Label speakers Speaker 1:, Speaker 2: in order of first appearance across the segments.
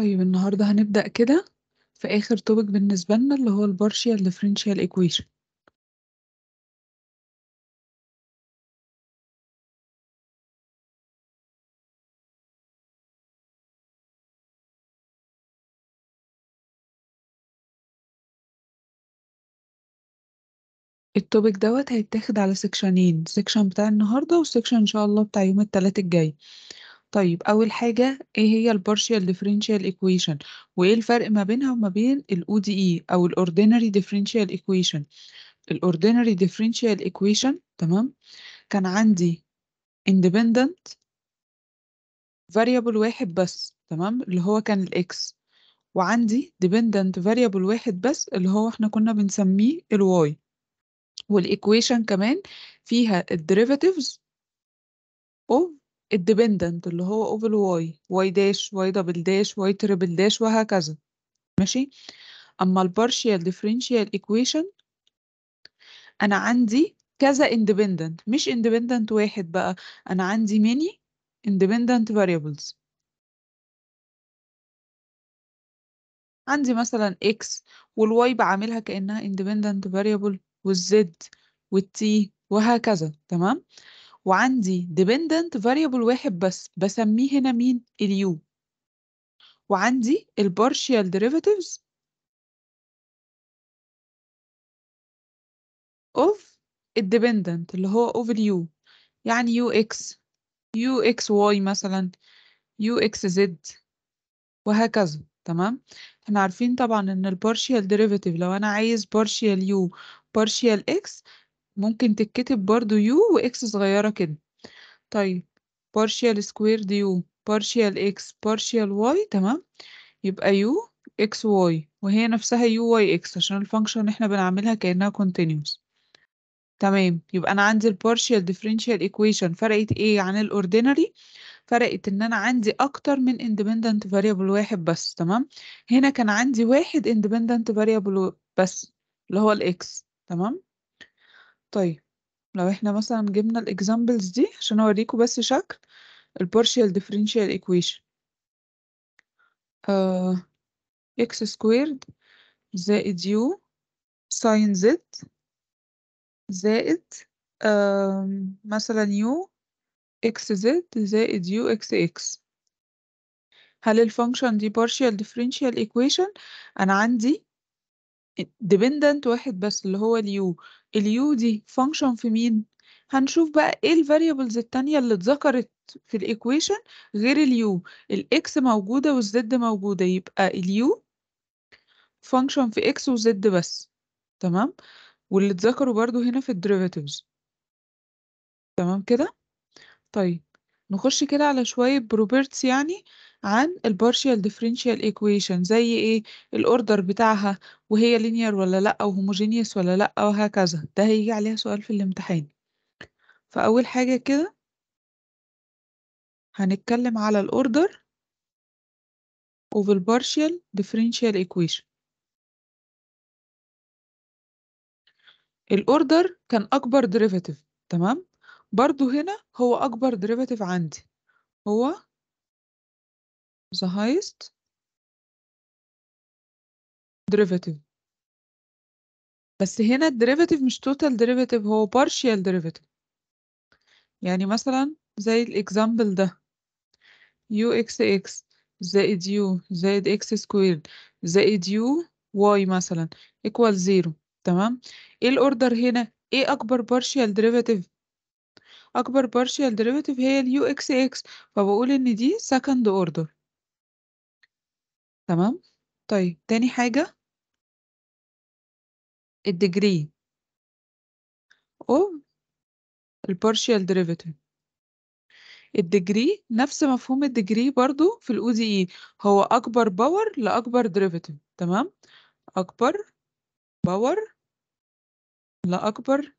Speaker 1: طيب النهارده هنبدأ كده في آخر topic بالنسبة لنا اللي هو البارشيال differential equation
Speaker 2: التوبك دوت هيتاخد على سكشنين سكشن بتاع النهارده وسكشن ان شاء الله بتاع يوم التلات الجاي طيب أول حاجة إيه هي Partial Differential Equation وإيه الفرق ما بينها وما بين الـ ODE أو الـ Ordinary Differential Equation الـ Ordinary Differential Equation تمام كان عندي Independent Variable واحد بس تمام اللي هو كان الـ X وعندي Dependent Variable واحد بس اللي هو احنا كنا بنسميه الـ Y والـ Equation كمان فيها الـ Derivatives of الديبندنت اللي هو اوفل واي واي داش واي دبل داش واي تريبل داش وهكذا ماشي اما البارشيال ديفرنشيال ايكويشن انا عندي كذا اندبندنت مش اندبندنت واحد بقى انا عندي ميني اندبندنت فاريبلز عندي مثلا x والواي بعملها كأنها اندبندنت فاريبل والزد والتي وهكذا تمام وعندي dependent variable واحد بس بسميه هنا مين اليو وعندي البارشيال derivatives of الديبندنت اللي هو over اليو يعني يو اكس يو اكس واي مثلا يو اكس زد وهكذا تمام احنا عارفين طبعا ان البارشيال ديريفيتيف لو انا عايز بارشيال يو بارشيال اكس ممكن تتكتب برضو يو وإكس صغيرة كده طيب partial square دي u partial x partial y تمام يبقى u x y وهي نفسها u y x عشان الفانكشن احنا بنعملها كأنها continuous تمام يبقى انا عندي partial differential equation فرقت ايه عن الاوردينري فرقت ان انا عندي اكتر من independent variable واحد بس تمام هنا كان عندي واحد independent variable بس اللي هو الاكس تمام طيب لو إحنا مثلًا جِبنا الexamples دي عشان أورّيكم بس شكل الpartial differential equation. آآ x squared زائد u sin z زائد آمم مثلًا u xz زائد u xx. هل الfunction دي partial differential equation؟ أنا عندي dependent واحد بس اللي هو اليو اليو دي function في مين هنشوف بقى ايه الفاريبلز التانية اللي اتذكرت في الايكويشن غير اليو الاكس موجودة والزد موجودة يبقى اليو فانكشن في اكس وزد بس تمام واللي اتذكروا برضو هنا في الديريفاتيفز تمام كده طيب نخش كده على شوية بروبرتس يعني عن البارشيال ديفرنشيال ايكويشن زي ايه الاوردر بتاعها وهي لينير ولا لا وهوموجينيوس ولا لا وهكذا ده هيجي عليها سؤال في الامتحان فاول حاجه كده هنتكلم على الاوردر
Speaker 1: of the partial differential equation
Speaker 2: الاوردر كان اكبر ديريفاتيف تمام برضو هنا هو اكبر ديريفاتيف عندي هو
Speaker 1: the highest derivative
Speaker 2: بس هنا derivative مش total derivative هو partial derivative يعني مثلا زي الاكزامبل ده u x x زائد u زائد x سكوير زائد u y مثلا equal زيرو تمام ايه الاوردر هنا ايه اكبر partial derivative اكبر partial derivative هي ال uxx فبقول ان دي second order تمام، طيب تاني حاجة
Speaker 1: الdegree. أو
Speaker 2: الpartial derivative. الdegree نفس مفهوم الdegree برضه في الODE هو أكبر power لأكبر derivative تمام، أكبر power لأكبر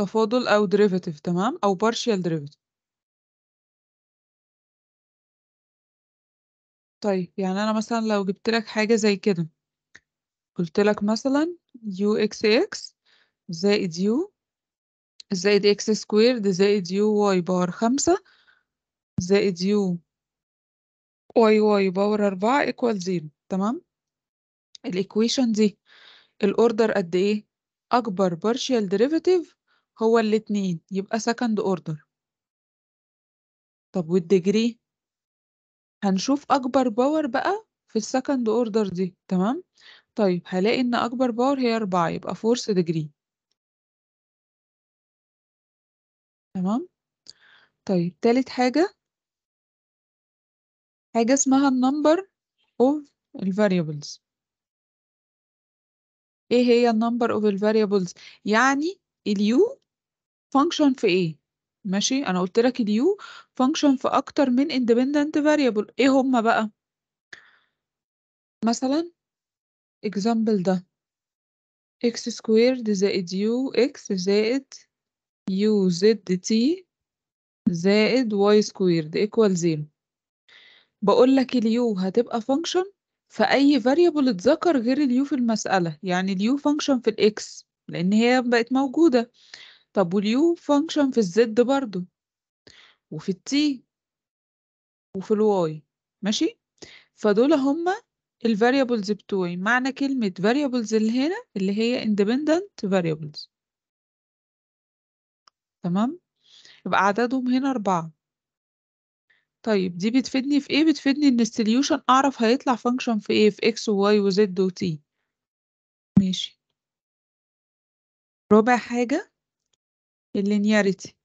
Speaker 1: تفاضل أو derivative تمام، أو partial derivative.
Speaker 2: طيب يعني أنا مثلا لو جبت لك حاجة زي كده قلت لك مثلا يو اكس اكس زائد يو زائد اكس سكويرد زائد يو واي باور خمسة زائد يو واي واي باور أربعة ايكوال زيرو تمام الإيكويشن دي الأوردر قد إيه؟ أكبر بارشيال derivative هو الاتنين يبقى سكند أوردر طب والديجري هنشوف أكبر باور بقى في السكند order دي تمام؟ طيب هلاقي إن أكبر باور هي 4 يبقى فورس degree.
Speaker 1: تمام؟ طيب تالت حاجة
Speaker 2: حاجة اسمها النمبر of الفاريبلز ايه هي النمبر of الفاريبلز؟ يعني اليو فانكشن في ايه؟ ماشي، أنا قُلت لك الU function في أكتر من independent variable، إيه هما بقى؟ مثلًا example ده x squared زائد ux زائد uzt زائد y squared equal 0 بقول لك اليو هتبقى function في أي variable اتذكر غير اليو في المسألة، يعني اليو function في x لإن هي بقت موجودة. طب واليو فانكشن في الزد برضو وفي التي وفي الواي ماشي فدول هما الفاريابلز بتوعي معنى كلمة variables اللي هنا اللي هي independent variables تمام يبقى عددهم هنا أربعة طيب دي بتفيدني في ايه بتفيدني ان السليوشن اعرف هيطلع فانكشن في ايه في اكس وواي وزد وتي ماشي رابع حاجة اللينياريتي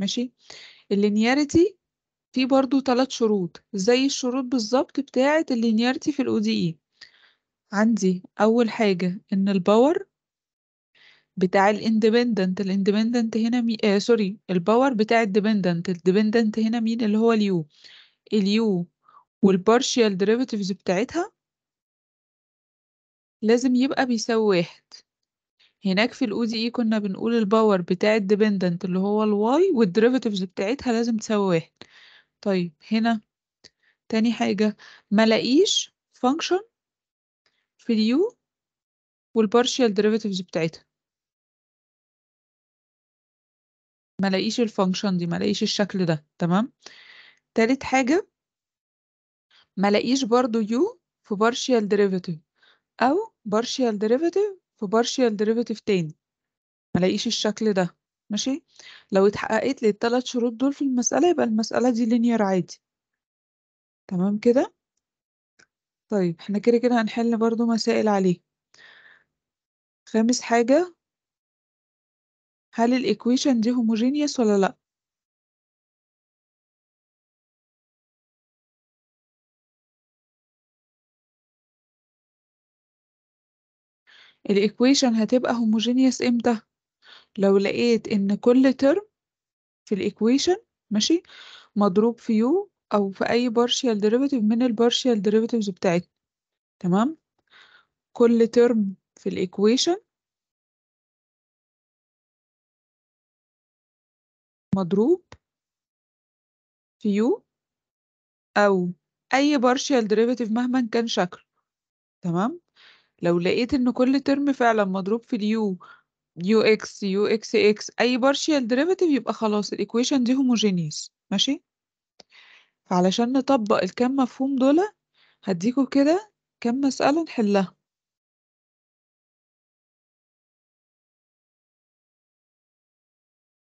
Speaker 2: ماشي اللينياريتي في برضو ثلاث شروط زي الشروط بالظبط بتاعة اللينياريتي في الاو دي اي e. عندي اول حاجة ان الباور بتاع الاندبندنت الاندبندنت هنا مي... آه سوري الباور بتاع الديبندنت الديبندنت هنا مين اللي هو اليو اليو والبارشيال ديريفاتيفز بتاعتها لازم يبقى بيساوي واحد هناك في الاو دي اي كنا بنقول الباور بتاع الديبندنت اللي هو الواي والديريفاتيفز بتاعتها لازم تساوي واحد طيب هنا تاني حاجة لاقيش function في اليو والبارشال ديريفاتيفز بتاعتها لاقيش الفانكشن دي لاقيش الشكل ده تمام تالت حاجة لاقيش برضو يو في بارشال ديريفاتيف أو بارشال ديريفاتيف في partial derivative تاني ملاقيش الشكل ده ماشي لو اتحققت لي التلات شروط دول في المسألة يبقى المسألة دي لينير عادي تمام كده طيب احنا كده كده هنحل برضو مسائل عليه خامس حاجة هل الإيكويشن دي هوموجينيوس ولا لأ
Speaker 1: الإيكويشن هتبقى هوموجينيوس
Speaker 2: إمتى؟ لو لقيت إن كل ترم في الإيكويشن ماشي مضروب في يو أو في أي بارشيال derivative من البارشيال derivatives بتاعتنا تمام؟ كل ترم في الإيكويشن مضروب في يو أو أي بارشيال derivative مهما كان شكله تمام؟ لو لقيت ان كل ترم فعلا مضروب في اليو يو اكس يو اكس اكس اي بارشيال ديريفاتيف يبقى خلاص الايكويشن دي هوموجينيس ماشي فعلشان نطبق الكم مفهوم دول هديكوا كده كم مسألة نحلها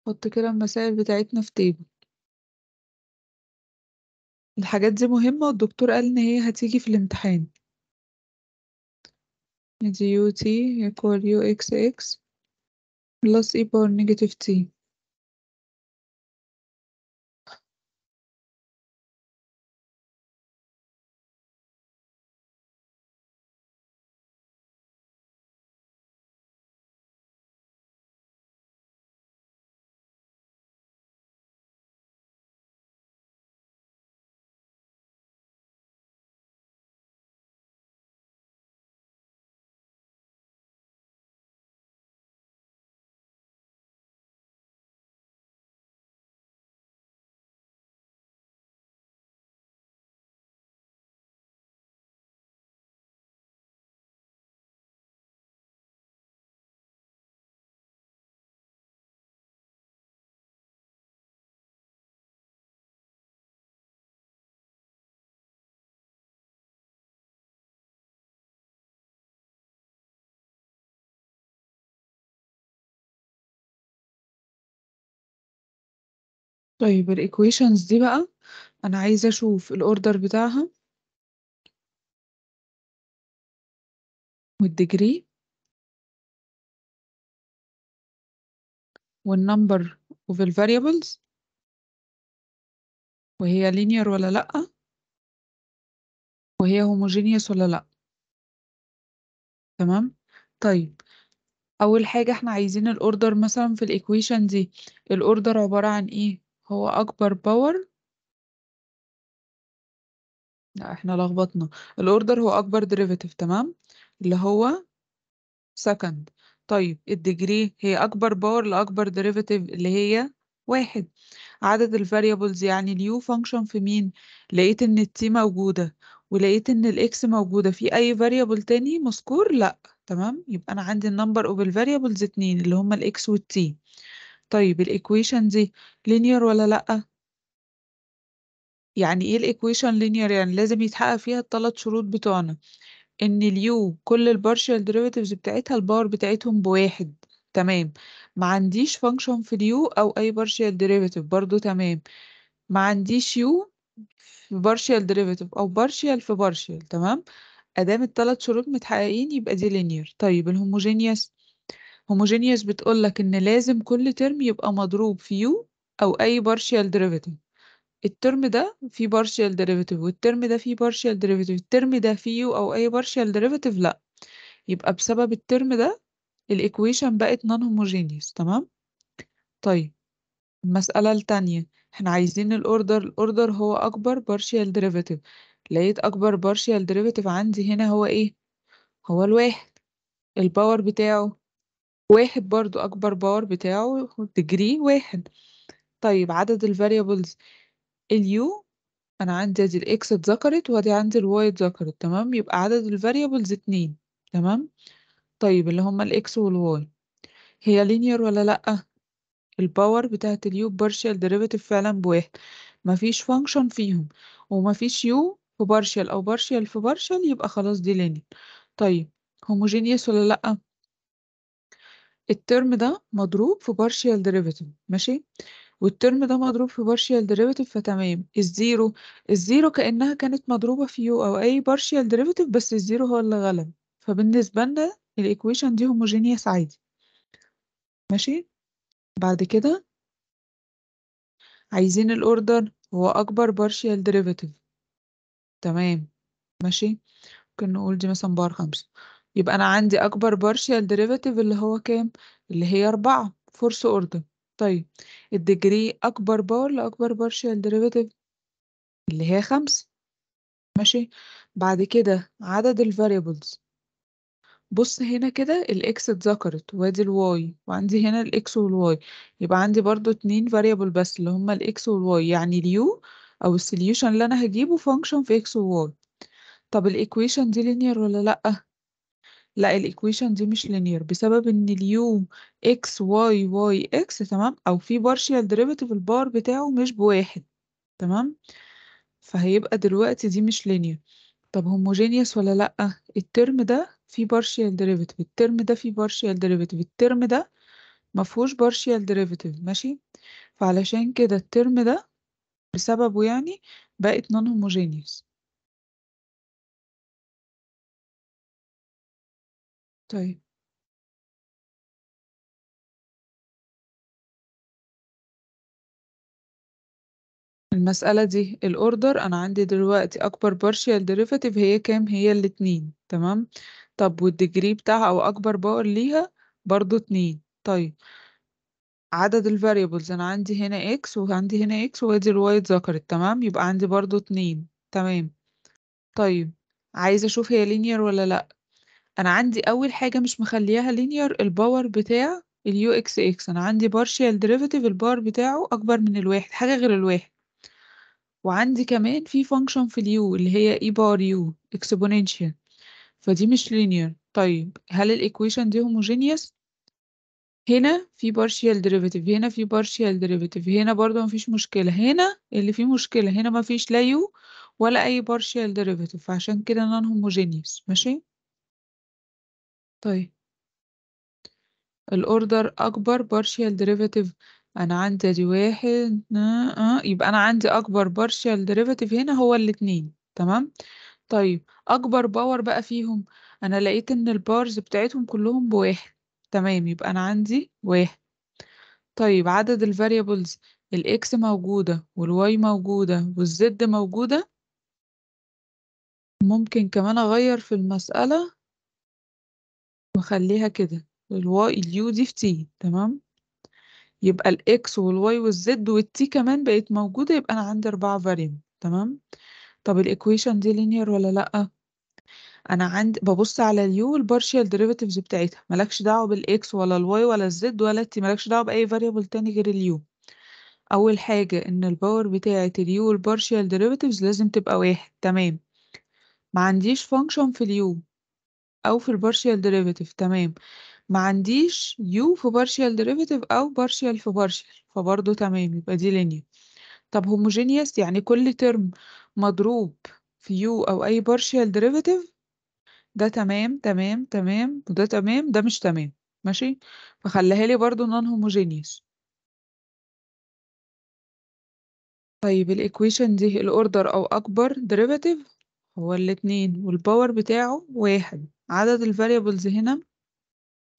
Speaker 1: حط كده المسائل بتاعتنا في تيبل الحاجات دي مهمة والدكتور قال إن هي هتيجي في الامتحان u t equal uxx plus e power negative t. طيب equations دي بقى أنا عايزة أشوف order بتاعها والـ number of the variables وهي linear ولا لأ وهي homogeneous
Speaker 2: ولا لأ تمام طيب أول حاجة احنا عايزين الأوردر مثلا في الإيكويشن دي الأوردر عبارة عن إيه هو أكبر باور لأ، إحنا لخبطنا. الاوردر هو أكبر derivative تمام، اللي هو سكند طيب الديجري هي أكبر باور لأكبر derivative اللي هي واحد. عدد الفاريبلز يعني اليو function في مين؟ لقيت إن التي موجودة ولقيت إن الاكس موجودة، في أي variable تاني مذكور؟ لأ، تمام؟ يبقى أنا عندي النمبر of الفاريبلز اتنين اللي هما الاكس والتي طيب الإيكويشن دي لينير ولا لأ؟ يعني إيه الإيكويشن لينير؟ يعني لازم يتحقق فيها التلات شروط بتوعنا إن اليو كل البارشال derivatives بتاعتها البار بتاعتهم بواحد تمام ما عنديش فانكشن في اليو أو أي بارشال derivative برضو تمام ما عنديش يو في بارشال derivative أو بارشال في بارشال تمام أدام التلات شروط متحققين يبقى دي لينير طيب الهوموجينيوس هوموجينيوس بتقول لك ان لازم كل ترم يبقى مضروب في يو او اي بارشال ديريفيتيف الترم ده فيه بارشال ديريفيتيف والترم ده فيه بارشال ديريفيتيف الترم ده فيه يو او اي بارشال ديريفيتيف لا يبقى بسبب الترم ده الايكويشن بقت نون هوموجينيوس تمام طيب المسألة التانية احنا عايزين الاوردر الاوردر هو اكبر بارشال ديريفيتيف لقيت اكبر بارشال ديريفيتيف عندي هنا هو ايه هو الواحد الباور بتاعه واحد برضه أكبر power بتاعه degree واحد. طيب عدد ال U أنا عندي أدي X اتذكرت وأدي عندي Y اتذكرت تمام يبقى عدد variables اتنين تمام طيب اللي هما وال Y هي linear ولا لأ؟ الباور بتاعت اليو بارشال ديريفيتيف فعلا بواحد مفيش فانكشن فيهم ومفيش يو في بارشال او بارشال في بارشال يبقى خلاص دي لينير طيب هوموجينيوس ولا لأ الترم ده مضروب في partial derivative ماشي والترم ده مضروب في partial derivative فتمام الزيرو الزيرو كأنها كانت مضروبة في u أو أي partial derivative بس الزيرو هو اللي غلب فبالنسبة لنا الإيكويشن دي هوموجينيس عادي ماشي بعد كده عايزين الأوردر هو أكبر partial derivative تمام ماشي ممكن نقول دي مثلا بار خمسة يبقى أنا عندي أكبر partial derivative اللي هو كام؟ اللي هي أربعة فورس اوردر طيب الديجري أكبر باور لأكبر partial derivative اللي هي خمسة ماشي بعد كده عدد الفاريبلز بص هنا كده الاكس اتذكرت وادي الواي وعندي هنا الاكس والواي يبقى عندي برضو اتنين فاريبل بس اللي هما الاكس والواي يعني اليو او السوليوشن اللي انا هجيبه فانكشن في اكس وواي طب الايكويشن دي لينير ولا لا لأ الإيكويشن دي مش linear بسبب إن اليو إكس، واي، واي، إكس تمام، أو في partial derivative البار بتاعه مش بواحد تمام، فهيبقى دلوقتي دي مش linear طب هوموجينيوس ولا لأ؟ الترم ده فيه partial derivative الترم ده فيه partial derivative الترم ده مفهوش partial derivative ماشي، فعلشان كده الترم ده بسببه يعني بقت non homogeneous طيب. المسألة دي الأوردر أنا عندي دلوقتي أكبر partial derivative هي كام؟ هي الاتنين تمام؟ طب والديجري بتاعها أو أكبر power ليها برضه اتنين طيب عدد الفاريبلز أنا عندي هنا x وعندي هنا x وادي الواي اتذكرت تمام؟ يبقى عندي برضه اتنين تمام طيب عايزة أشوف هي linear ولا لأ؟ أنا عندي أول حاجة مش مخلّياها linear الباور بتاع اكس أنا عندي partial derivative الباور بتاعه أكبر من الواحد حاجة غير الواحد. وعندي كمان في function في اليو اللي هي اي e بار u اكسبوننشال فدي مش linear طيب هل الايكويشن دي هوموجينيوس هنا في partial derivative هنا في partial derivative هنا برضه مفيش مشكلة هنا اللي فيه مشكلة هنا مفيش لا u ولا أي partial derivative فعشان كده non homogeneous ماشي؟ طيب الأوردر أكبر partial derivative أنا عندي دي واحد آه. يبقى أنا عندي أكبر partial derivative هنا هو الاتنين تمام طيب أكبر باور بقى فيهم أنا لقيت إن البارز بتاعتهم كلهم بواحد تمام يبقى أنا عندي واحد طيب عدد الفاريبلز الإكس موجودة والواي موجودة والزد موجودة ممكن كمان أغير في المسألة واخليها كده الواي اليو دي في تي تمام يبقى الاكس والواي والزد والتي كمان بقت موجودة يبقى أنا عندي أربعة فاريبل تمام طب الإيكويشن دي لينير ولا لأ؟ أنا عندي ببص على اليو والبارشيال ديريفاتيفز بتاعتها مالكش دعوة بالإكس ولا الواي ولا الزد ولا التي مالكش دعوة بأي فاريبل تاني غير اليو أول حاجة إن الباور بتاعة اليو والبارشيال ديريفاتيفز لازم تبقى واحد تمام معنديش فانكشن في اليو أو في البارشيال derivative تمام ما عنديش u في partial derivative أو partial في partial فبرضه تمام يبقى دي linear طب homogeneous يعني كل ترم مضروب في u أو أي partial derivative ده تمام تمام تمام وده تمام ده مش تمام ماشي فخليها لي برضه non homogeneous طيب الايكويشن دي الأوردر أو أكبر ديريفاتيف هو الاتنين والباور بتاعه واحد عدد variables هنا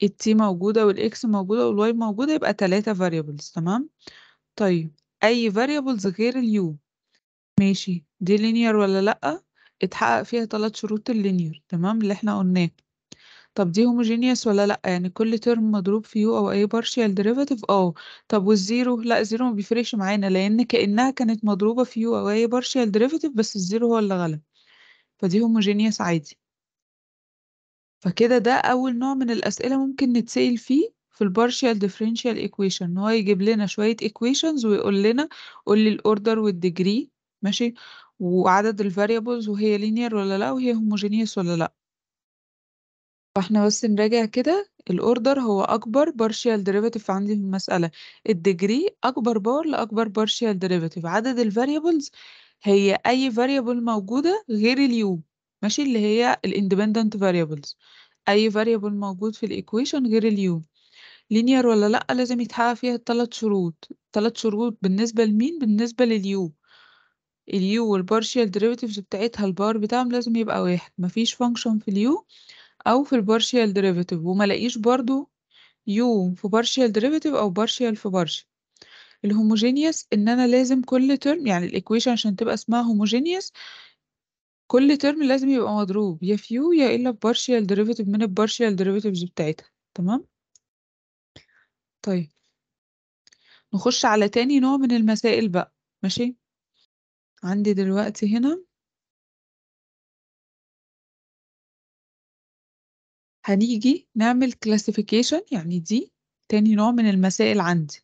Speaker 2: ال t موجودة وال x موجودة وال y موجودة يبقى تلاتة variables تمام طيب أي variables غير ال u ماشي دي linear ولا لأ اتحقق فيها تلات شروط اللينير تمام اللي احنا قلناه طب دي homogeneous ولا لأ يعني كل ترم مضروب في u أو أي partial derivative اه طب والزيرو لأ زيرو ما بيفرقش معانا لأن كأنها كانت مضروبة في u أو أي partial derivative بس الزيرو هو اللي غلب فدي homogeneous عادي فكده ده أول نوع من الأسئلة ممكن نتسأل فيه في البارشال differential equation إن هو يجيب لنا شوية equations ويقول لنا قول لي الأوردر والديجري ماشي وعدد الفاريبلز وهي لينير ولا لا وهي homogeneous ولا لا فاحنا بس نراجع كده الاوردر هو اكبر partial derivative عندي في المساله الديجري اكبر بار لاكبر partial derivative عدد الفاريبلز هي اي فاريبل موجوده غير اليو ماشي اللي هي independent variables أي variable موجود في الإيكويشن غير اليو لينير ولا لأ لازم يتحقق فيها التلات شروط التلات شروط بالنسبة لمين بالنسبة لليو اليو partial derivatives بتاعتها البار بتاعهم لازم يبقى واحد مفيش فانكشن في اليو أو في partial derivative وملاقيش برضو يو في partial derivative أو partial في بارشيال الهوموجينيوس ان انا لازم كل ترم يعني الايكويشن عشان تبقى اسمها هوموجينيوس كل ترم لازم يبقى مضروب يا فيو يا إلا بpartial derivative من الpartial derivatives بتاعتها تمام؟ طيب نخش على تاني نوع من المسائل بقى ماشي؟ عندي دلوقتي هنا
Speaker 1: هنيجي نعمل classification يعني دي تاني نوع من المسائل عندي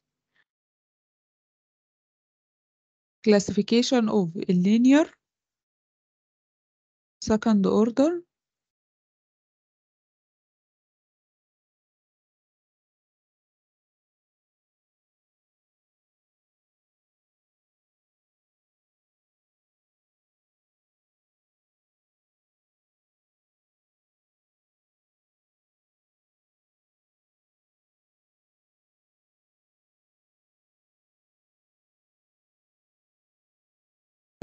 Speaker 1: classification of linear second order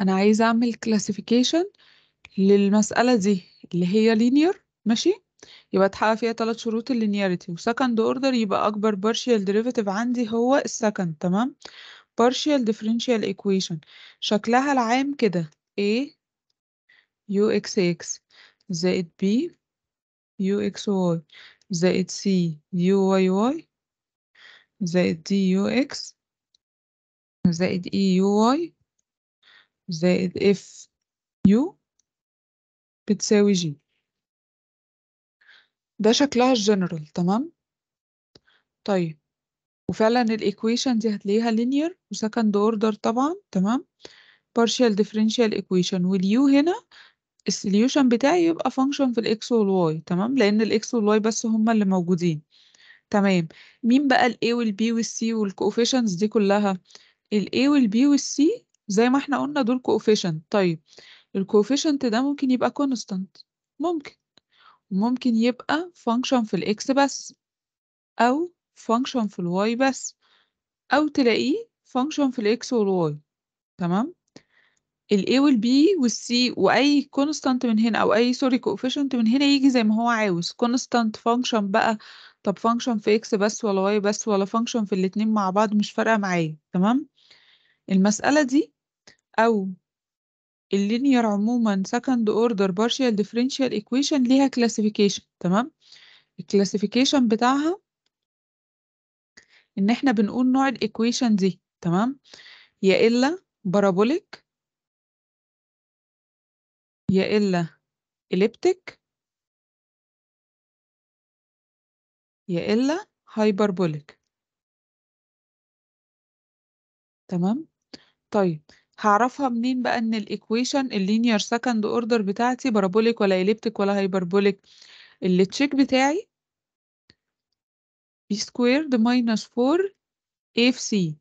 Speaker 2: أنا عايزة أعمل classification للمسألة دي اللي هي linear ماشي يبقى اتحقق فيها تلات شروط اللينياريتي وسكند اوردر يبقى اكبر بارشيال ديريفاتيف عندي هو السكند تمام partial differential equation شكلها العام كده a uxx زائد b uxy زائد c uyy زائد d ux زائد e uy زائد f u بتساوي جي ده شكلها الجنرال تمام طيب وفعلا الإيكويشن دي هتلاقيها linear وسكند اوردر طبعا تمام partial differential equation واليو هنا السوليوشن بتاعي يبقى فانكشن في الاكس والواي تمام لان الاكس والواي بس هما اللي موجودين تمام مين بقى الاي والبي والسي والكوفيشنز دي كلها الاي والبي والسي زي ما احنا قلنا دول كوفيشنت طيب الكوفيشنت ده ممكن يبقى كونستانت ممكن وممكن يبقى فانكشن في الاكس بس او فانكشن في الواي بس او تلاقيه فانكشن في الاكس والواي تمام ال A والسي B C وأي كونستانت من هنا أو أي سوري coefficient من هنا يجي زي ما هو عاوز كونستانت فانكشن بقى طب فانكشن في X بس ولا Y بس ولا فانكشن في الاتنين مع بعض مش فارقة معايا تمام المسألة دي أو اللينير عمومًا second order partial differential equation ليها classification تمام؟ الكلاسيفيكيشن بتاعها إن إحنا بنقول نوع الإيكويشن دي تمام؟ يا إلا بارابوليك يا إلا إليبتيك
Speaker 1: يا إلا هايبربوليك
Speaker 2: تمام؟ طيب هعرفها منين بقى إن الإيكويشن اللينير سكند أوردر بتاعتي بارابوليك ولا إليبتيك ولا هايبربوليك تشيك بتاعي بي سكويرد ماينس 4 اف سي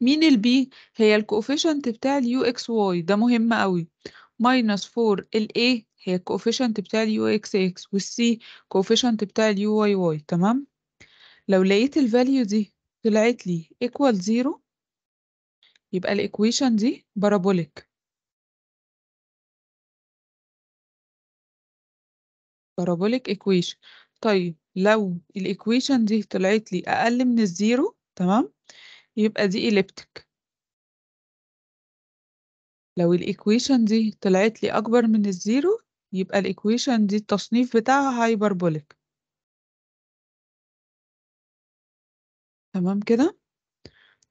Speaker 2: مين البي هي الكوفيشنت بتاع اليو اكس واي ده مهم قوي ماينس 4 الاي هي الكوفيشنت بتاع اليو اكس اكس والسي كوفيشنت بتاع اليو واي واي تمام لو لقيت الفاليو دي طلعت لي ايكوال 0 يبقى الإيكويشن دي
Speaker 1: بارابوليك
Speaker 2: بارابوليك إيكويشن طيب لو الإيكويشن دي طلعت لي أقل من الزيرو تمام يبقى دي إليبتك لو الإيكويشن دي طلعت لي أكبر من الزيرو يبقى الإيكويشن دي التصنيف بتاعها هايبربوليك تمام كده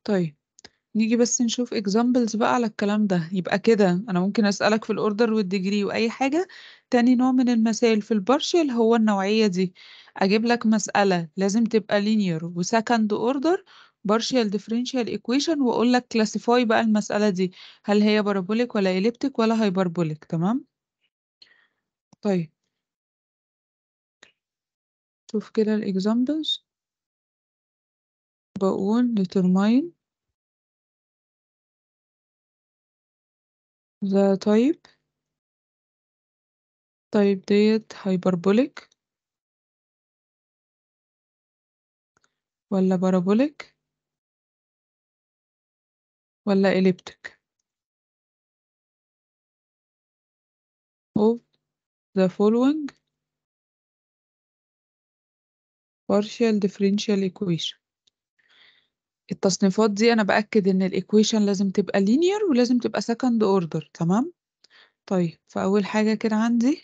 Speaker 2: طيب نيجي بس نشوف examples بقى على الكلام ده يبقى كده أنا ممكن أسألك في الأوردر والديجري وأي حاجة تاني نوع من المسائل في البارشل هو النوعية دي أجيب لك مسألة لازم تبقى linear وسكند أوردر partial differential equation وأقول لك classify بقى المسألة دي هل هي بارابوليك ولا إليبتيك ولا هايبربوليك تمام طيب شوف كده الإكزامبلز
Speaker 1: بقول determine ذا طيب طيب ديت هايبربوليك ولا بارابوليك ولا إليبتك of the following
Speaker 2: partial differential equation التصنيفات دي أنا بأكد إن الإيكويشن لازم تبقى linear ولازم تبقى second order تمام؟ طيب فأول حاجة كده عندي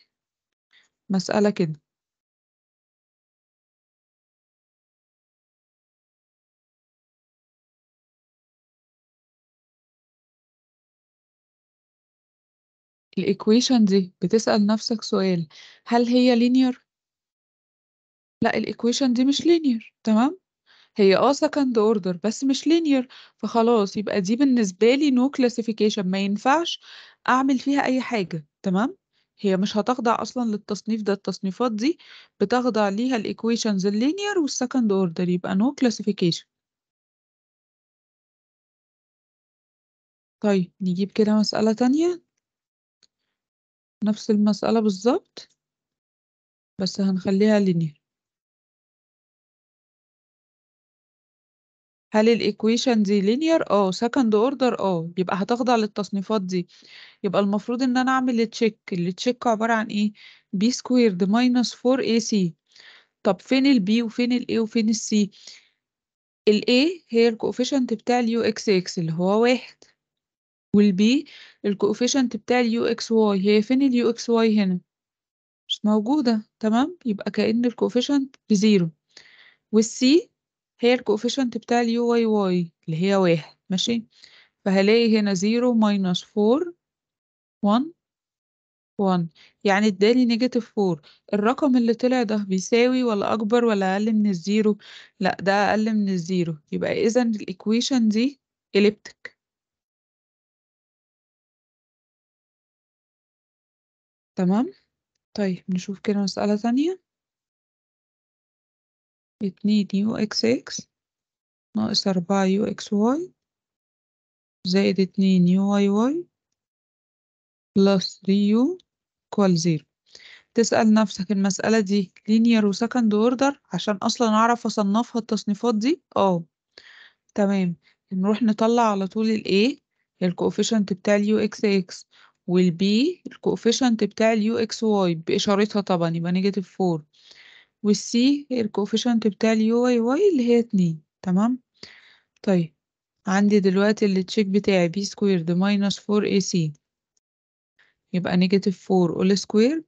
Speaker 1: مسألة كده الإيكويشن دي بتسأل نفسك سؤال
Speaker 2: هل هي لينير؟ لا الإيكويشن دي مش لينير تمام هي آه second order بس مش linear فخلاص يبقى دي بالنسبة لي no classification ما ينفعش أعمل فيها أي حاجة تمام؟ هي مش هتخضع أصلا للتصنيف ده التصنيفات دي بتخضع ليها الإيكويشنز اللينير والسكند أوردر يبقى نو كلاسيفيكيشن طيب
Speaker 1: نجيب كده مسألة تانية نفس المسألة بالظبط بس هنخليها لينير
Speaker 2: هل الإيكويشن دي linear؟ آه second order آه يبقى هتخضع للتصنيفات دي يبقى المفروض إن أنا أعمل تشيك التشيك عبارة عن إيه؟ b squared minus 4ac طب فين البي وفين الاي وفين السي الاي هي الكوفيشنت بتاع اليو اكس اكس اللي هو واحد والبي الكوفيشنت بتاع اليو اكس واي هي فين اليو اكس واي هنا مش موجودة تمام يبقى كأن الكوفيشنت بزيرو والسي هي الكوفيشنت بتاع اليو واي واي اللي هي واحد ماشي فهلاقي هنا زيرو ماينس فور ون 1 يعني اداني نيجاتيف فور الرقم اللي طلع ده بيساوي ولا اكبر ولا اقل من الزيرو لا ده اقل من الزيرو يبقى اذا الايكويشن دي اليبتك
Speaker 1: تمام طيب نشوف
Speaker 2: كده مسألة تانية اتنين يو اكس اكس ناقص أربعة يو اكس واي زائد اتنين يو واي واي بلس تري يو كوال زيرو تسأل نفسك المسألة دي لينير وسكند اوردر عشان أصلا أعرف أصنفها التصنيفات دي اه تمام نروح نطلع على طول ال A الكوفيشنت بتاع X اكس اكس B الكوفيشنت بتاع U X Y بإشارتها طبعا يبقى نيجاتيف فور والسي هي الكوفيشنت بتاع اليو واي واي اللي هي اتنين تمام طيب عندي دلوقتي التشيك بتاعي بي سكويرد ماينس فور اي سي يبقى نيجاتيف فور اول سكويرد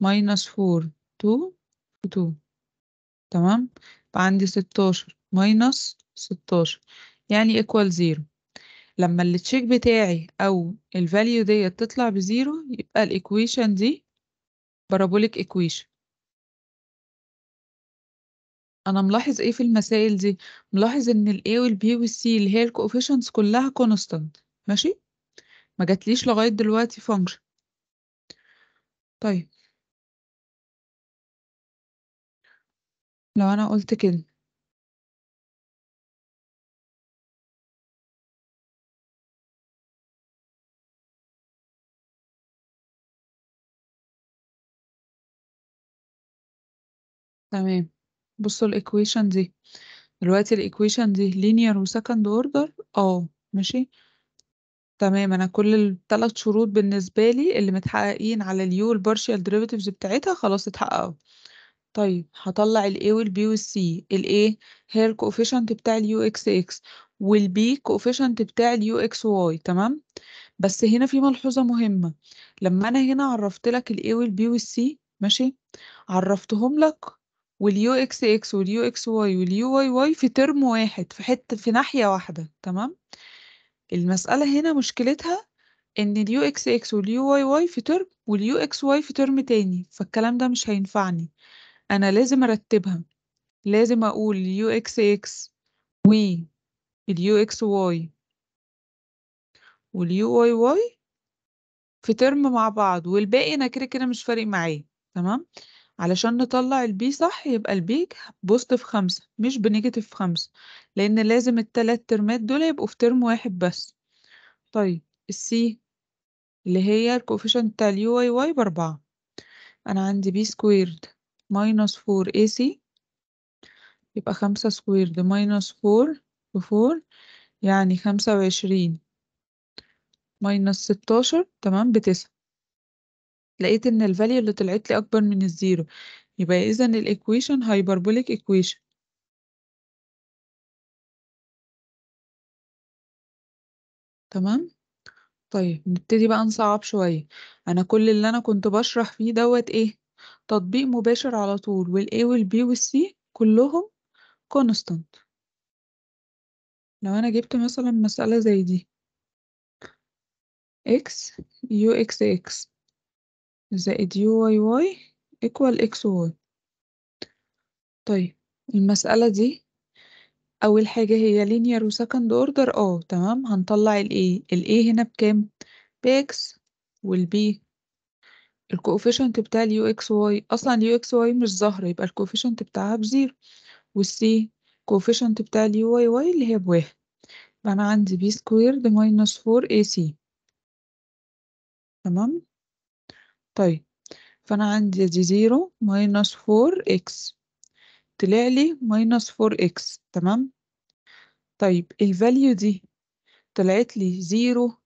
Speaker 2: ماينس فور تو تو تمام يبقى عندي ستاشر ماينس ستاشر يعني ايكوال زيرو لما التشيك بتاعي او الفاليو ديت تطلع بزيرو يبقى الايكويشن دي بارابوليك ايكويشن أنا ملاحظ إيه في المسائل دي، ملاحظ إن الاي والبي والسي اللي هي الكوفيشنتس كلها constant ماشي؟ ما جاتليش لغاية دلوقتي function طيب
Speaker 1: لو أنا قلت كده
Speaker 2: تمام بصوا الإيكويشن دي دلوقتي الإيكويشن دي linear وسكند أوردر اه ماشي تمام أنا كل التلات شروط بالنسبة لي اللي متحققين على اليو partial derivatives بتاعتها خلاص اتحققوا طيب هطلع ال A وال B وال C ال A هي ال coefficient بتاع ال UXX وال B coefficient بتاع ال UXY تمام بس هنا في ملحوظة مهمة لما أنا هنا عرفت لك ال A وال B وال C ماشي عرفتهم لك واليو إكس إكس واليو إكس واي واليو واي واي في ترم واحد في حتة في ناحية واحدة تمام المسألة هنا مشكلتها إن اليو إكس إكس واليو واي واي في ترم واليو إكس واي في ترم تاني فالكلام ده مش هينفعني أنا لازم أرتبها لازم أقول اليو إكس إكس و اليو إكس واي واليو واي واي في ترم مع بعض والباقي أنا كده كده مش فارق معايا تمام علشان نطلع البي صح يبقى البي بوزيتيف خمسة مش بنيجاتيف خمسة لأن لازم التلات ترمات دول يبقوا في ترم واحد بس طيب السي اللي هي الكوفيشنت بتاع اليو واي واي بأربعة أنا عندي بي سكويرد ماينس فور اي سي يبقى خمسة سكويرد ماينس فور بفور يعني خمسة وعشرين ماينس ستاشر تمام بتسعة لقيت إن الفاليو اللي طلعت لي أكبر من الزيرو يبقى إذا الإيكويشن هايبربوليك إيكويشن تمام؟ طيب نبتدي بقى نصعب شوية أنا كل اللي أنا كنت بشرح فيه دوت إيه؟ تطبيق مباشر على طول والA والبي والسي كلهم constant لو أنا جبت مثلا مسألة زي دي x u x x زائد يو واي واي ايكوال اكس واي طيب المسألة دي أول حاجة هي linear وسكند اوردر اه تمام هنطلع الـ A الـ A هنا بكام؟ بـ X والـ B coefficient بتاع الـ UXY أصلا الـ UXY مش ظاهرة يبقى coefficient بتاعها بزيرو C coefficient بتاع الـ UYY اللي هي بواحد يبقى أنا عندي B سكويرد minus 4AC تمام طيب فأنا عندي دي زيرو ماينس فور إكس طلع لي ماينس فور إكس تمام طيب الفاليو دي طلعت لي زيرو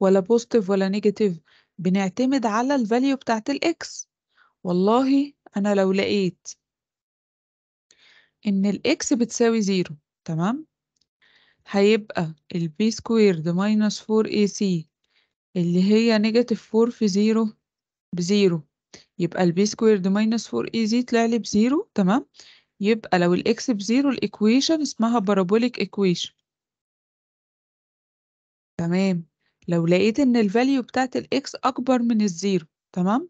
Speaker 2: ولا بوزيتيف ولا نيجاتيف بنعتمد على الفاليو بتاعت الإكس والله أنا لو لقيت إن الإكس بتساوي زيرو تمام هيبقى البي سكويرد ماينس فور اي سي اللي هي نيجاتيف فور في زيرو بزيرو يبقى البي سكويرد ماينس 4 اي زي طلع لي بزيرو تمام يبقى لو الاكس بزيرو الايكويشن اسمها بارابوليك ايكويشن تمام لو لقيت ان الفاليو بتاعت الاكس اكبر من الزيرو تمام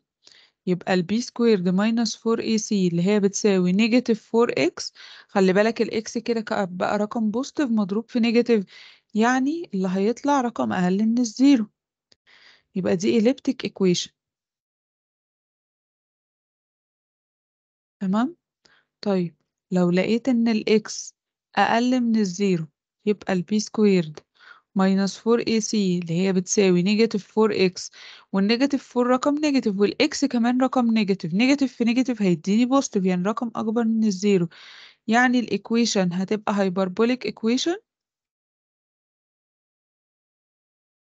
Speaker 2: يبقى البي سكويرد ماينس 4 اي سي اللي هي بتساوي نيجاتيف 4 اكس خلي بالك الاكس كده بقى رقم بوزيتيف مضروب في نيجاتيف يعني اللي هيطلع رقم اقل من الزيرو يبقى دي اليبتيك ايكويشن تمام؟ طيب لو لقيت إن الإكس أقل من الزيرو يبقى البي سكويرد ماينس 4AC اللي هي بتساوي نيجاتيف 4X والنيجاتيف 4 رقم نيجاتيف والإكس كمان رقم نيجاتيف نيجاتيف في نيجاتيف هيديني بوزيتيف يعني رقم أكبر من الزيرو يعني الإيكويشن هتبقى هايبربوليك إيكويشن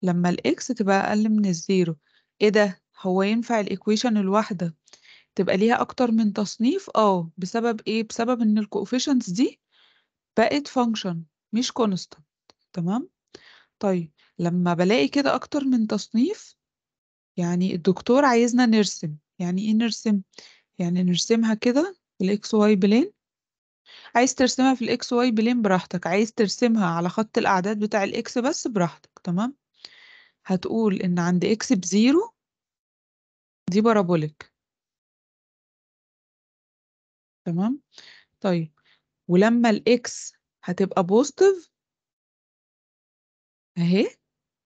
Speaker 2: لما الإكس تبقى أقل من الزيرو إيه ده؟ هو ينفع الإيكويشن الواحدة تبقى ليها أكتر من تصنيف آه، بسبب إيه، بسبب إن الكوفيشنتس دي بقت فانكشن مش كونستانت تمام؟ طيب لما بلاقي كده أكتر من تصنيف يعني الدكتور عايزنا نرسم يعني إيه نرسم؟ يعني نرسمها كده في الإكس واي بلين عايز ترسمها في الإكس واي بلين براحتك عايز ترسمها على خط الأعداد بتاع الإكس بس براحتك تمام؟ هتقول إن عند إكس بزيرو دي بارابوليك
Speaker 1: تمام طيب ولما الاكس هتبقى بوزيتيف اهي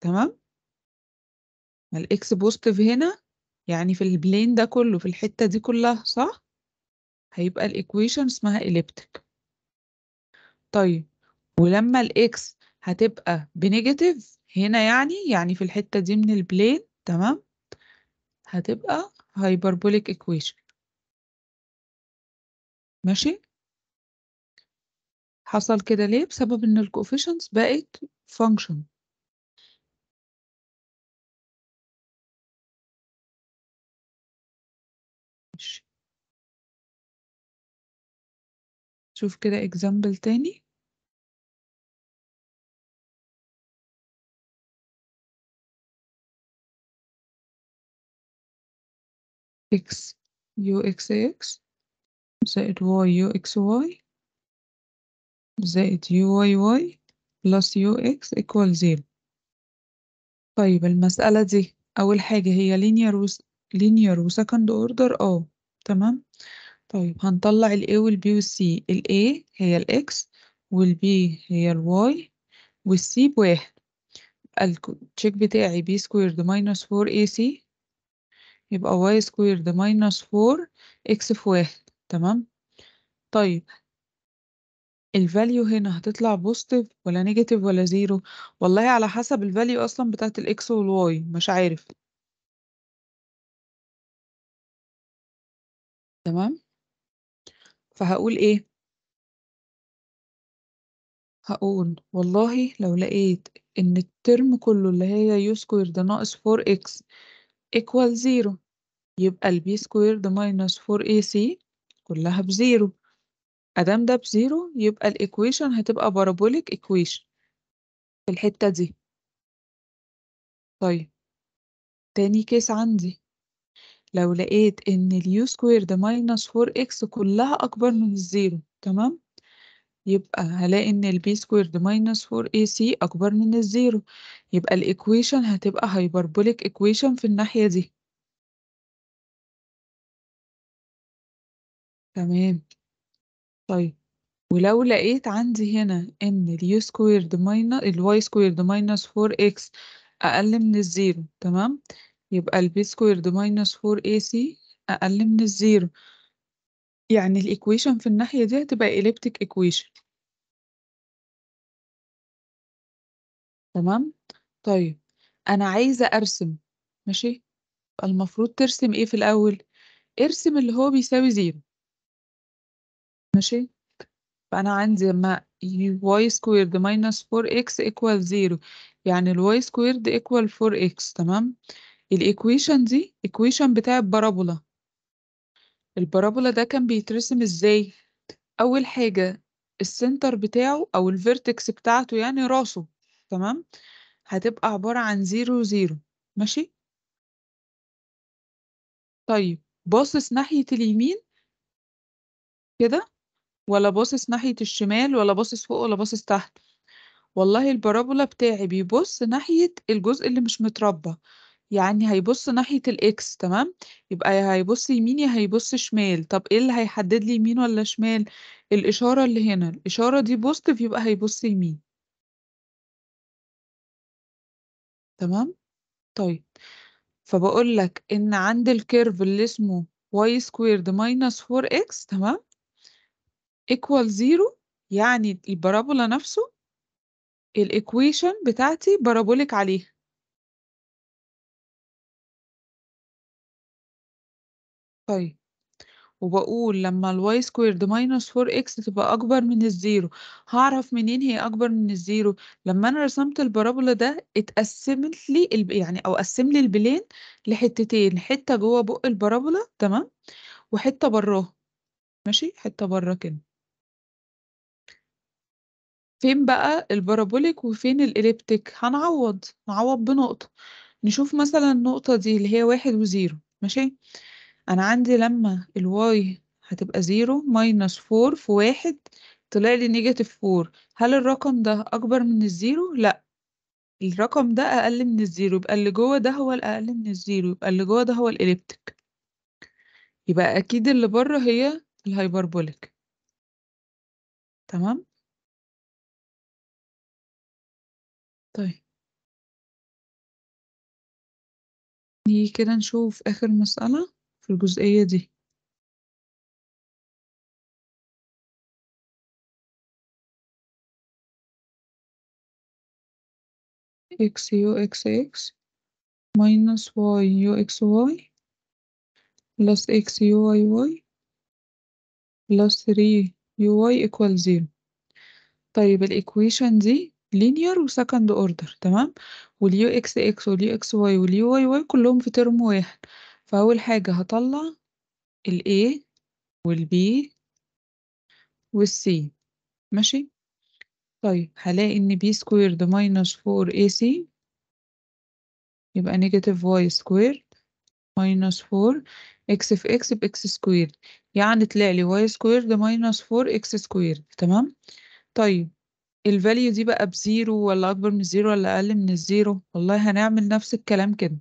Speaker 1: تمام
Speaker 2: الاكس بوزيتيف هنا يعني في البلين ده كله في الحته دي كلها صح هيبقى الايكويشن اسمها اليبتيك طيب ولما الاكس هتبقى بنيجاتيف هنا يعني يعني في الحته دي من البلين تمام هتبقى هايبربوليك ايكويشن
Speaker 1: ماشي؟ حصل كده ليه؟ بسبب إن الكوفيشنز بقت function. شوف كده example تاني. x
Speaker 2: u x a x زائد y u x y زائد u y y plus u x equal زيرو طيب المسألة دي أول حاجة هي linear و و وسكند اوردر اه تمام طيب هنطلع ال A وال B وال C ال A هي ال X وال B هي ال Y وال C بواحد التشيك بتاعي B squared minus 4 AC يبقى Y squared minus 4 X في واحد تمام؟ طيب الفاليو هنا هتطلع بوستيف ولا نيجاتيف ولا زيرو والله على حسب الفاليو أصلًا بتاعة الاكس والواي مش عارف.
Speaker 1: تمام؟ فهقول إيه؟
Speaker 2: هقول والله لو لقيت إن الترم كله اللي هي U ده ناقص 4X ايكوال زيرو يبقى سكوير ده ماينس 4AC كلها بزيرو أدام ده بزيرو يبقى الإيكويشن هتبقى بارابوليك إيكويشن في الحتة دي طيب تاني كيس عندي لو لقيت إن اليو سكويرد ماينس 4 إكس كلها أكبر من الزيرو تمام يبقى هلاقي إن البي سكويرد ماينس 4 اي سي أكبر من الزيرو يبقى الإيكويشن هتبقى هايبربوليك إيكويشن في الناحية دي تمام. طيب، ولو لقيت عندي هنا إن اليو سكويرد ماينس الواي سكويرد ماينس 4x أقل من الزيرو تمام، يبقى البي سكويرد ماينس 4ac أقل من الزيرو. يعني الايكويشن في الناحية دي هتبقى elliptic equation.
Speaker 1: تمام، طيب أنا
Speaker 2: عايزة أرسم ماشي، يبقى المفروض ترسم إيه في الأول؟ ارسم اللي هو بيساوي زيرو. ماشي فأنا عندي ما y squared minus 4x equal 0 يعني ال y squared equal 4x تمام الإيكويشن دي إيكويشن بتاع البارابولا البارابولا ده كان بيترسم إزاي؟ أول حاجة السنتر بتاعه أو الفيرتكس بتاعته يعني راسه تمام هتبقى عبارة عن 0 0 ماشي طيب باصص ناحية اليمين كده ولا باصص ناحية الشمال ولا باصص فوق ولا باصص تحت والله البارابولا بتاعي بيبص ناحية الجزء اللي مش متربى يعني هيبص ناحية الإكس تمام يبقى هيبص يمين يا هيبص شمال طب إيه اللي هيحدد لي يمين ولا شمال الإشارة اللي هنا الإشارة دي بوزيتيف يبقى هيبص يمين تمام طيب فبقول لك إن عند الكيرف اللي اسمه y سكويرد minus 4x تمام equal zero يعني البارابولا نفسه الإيكويشن بتاعتي بارابوليك عليه طيب وبقول لما الواي سكويرد ماينس 4 x تبقى اكبر من الزيرو هعرف منين هي اكبر من الزيرو لما انا رسمت البارابولا ده اتقسمت لي يعني او قسم لي البلين لحتتين حته جوه بق البارابولا تمام وحته براه ماشي حته بره كده فين بقى البارابوليك وفين الإليبتيك هنعوّض، نعوّض بنقطة، نشوف مثلًا النقطة دي اللي هي واحد وزيرو ماشي، أنا عندي لمّا الواي هتبقى زيرو ماينس فور في واحد طلع لي نيجاتيف فور هل الرقم ده أكبر من الزيرو؟ لأ، الرقم ده أقل من الزيرو يبقى اللي جوّه ده هو الأقل من الزيرو يبقى اللي جوّه ده هو الإليبتيك. يبقى أكيد اللي برّه هي الهايبربوليك. تمام؟
Speaker 1: طيب. نيجي كده نشوف آخر مسألة في الجزئية دي. x u x x
Speaker 2: minus y u x y plus x u y y plus 3 u y equals 0 طيب الإيكويشن دي linear second order تمام واليو اكس اكس واليو اكس واي واليو واي واي كلهم في ترم واحد فأول حاجة هطلع ال A وال B وال C ماشي طيب هلاقي إن B squared minus 4AC يبقى negative y squared minus 4 x في x ب x squared يعني طلع لي y squared minus 4 x squared تمام طيب الفاليو دي بقى بزيرو ولا أكبر من الزيرو ولا أقل من الزيرو؟ والله هنعمل نفس الكلام كده،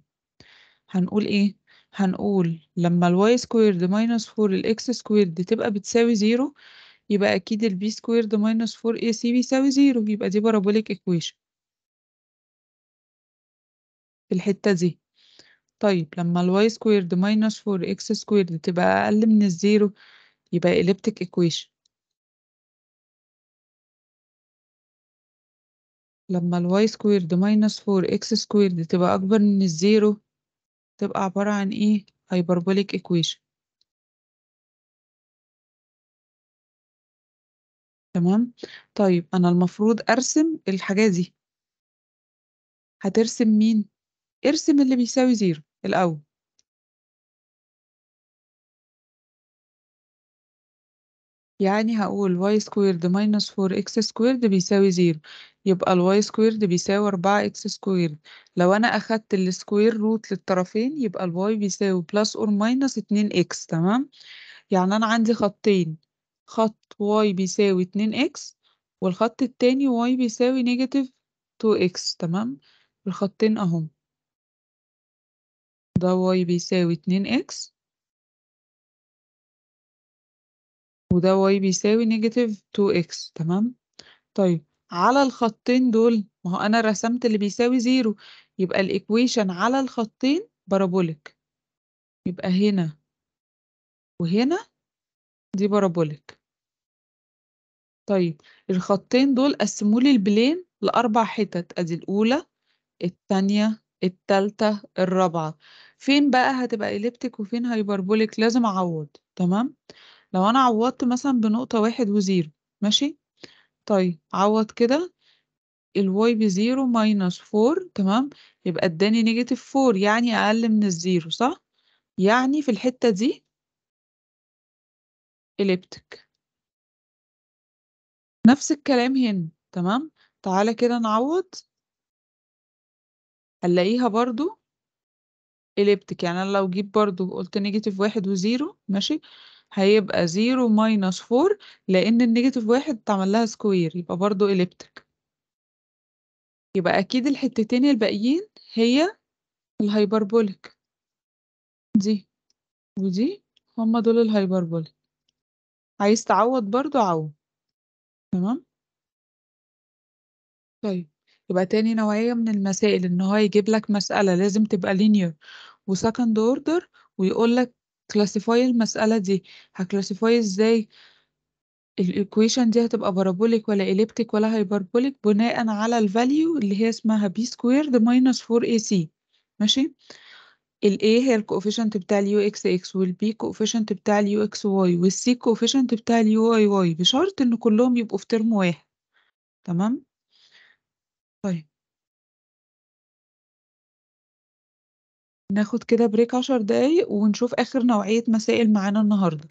Speaker 2: هنقول إيه، هنقول لمّا الواي سكويرد ماينس 4 الإكس سكويرد تبقى بتساوي زيرو يبقى أكيد الb squared minus 4ac بيساوي زيرو يبقى دي parabolic equation. في الحتة دي. طيب لما الواي سكويرد ماينس 4x سكويرد تبقى أقل من الزيرو يبقى elliptic equation. لما y squared minus 4x squared تبقى أكبر من الزيرو تبقى عبارة عن إيه؟ hyperbolic equation
Speaker 1: تمام؟ طيب أنا المفروض أرسم الحاجة دي هترسم مين؟ ارسم اللي بيساوي زيرو الأول
Speaker 2: يعني هقول y squared minus 4x squared بيساوي 0 يبقى ال y squared بيساوي 4x squared لو أنا أخدت ال السكوير روت للطرفين يبقى ال y بيساوي plus or minus 2x تمام يعني أنا عندي خطين خط y بيساوي 2x والخط التاني y بيساوي negative 2x تمام الخطين أهم ده y بيساوي 2x وده y بيساوي نيجاتيف 2x تمام؟ طيب على الخطين دول ما هو أنا رسمت اللي بيساوي زيرو يبقى الإيكويشن على الخطين بارابوليك يبقى هنا وهنا دي بارابوليك طيب الخطين دول قسموا لي البلين لأربع حتت أدي الأولى التانية التالتة الرابعة فين بقى هتبقى إليبتيك وفين هايبربوليك لازم أعوض تمام؟ لو انا عوضت مثلا بنقطه واحد وزيرو ماشي طيب عوض كده الواي بزيرو ماينس فور تمام يبقى اداني نيجاتيف فور يعني اقل من الزيرو صح يعني في الحته دي إليبتك نفس الكلام هنا تمام تعالى كده نعوض هنلاقيها برضو إليبتك يعني لو جيب برضو قلت نيجاتيف واحد وزيرو ماشي هيبقى 0 ماينس 4 لأن النيجاتيف واحد اتعمل لها سكوير يبقى برضو إليبتك يبقى أكيد الحتتين الباقيين هي الهايبربوليك دي ودي هما دول الهايبربوليك عايز تعوض برضو عوض تمام طيب يبقى تاني نوعية من المسائل إن هو يجيب لك مسألة لازم تبقى لينير وسكند اوردر ويقول لك classify المسألة دي هكلاسيفاي ازاي الإيكويشن دي هتبقى بارابوليك ولا إليبتيك ولا هايبربوليك بناء على الفاليو اللي هي اسمها بي سكويرد ماينس 4 ac ماشي ال A هي الكوفيشنت بتاع اليو اكس اكس B كوفيشنت بتاع اليو اكس واي C كوفيشنت بتاع اليو واي واي بشرط ان كلهم يبقوا في ترم واحد تمام طيب
Speaker 1: ناخد كده بريك عشر دقايق ونشوف آخر نوعية مسائل معانا النهارده.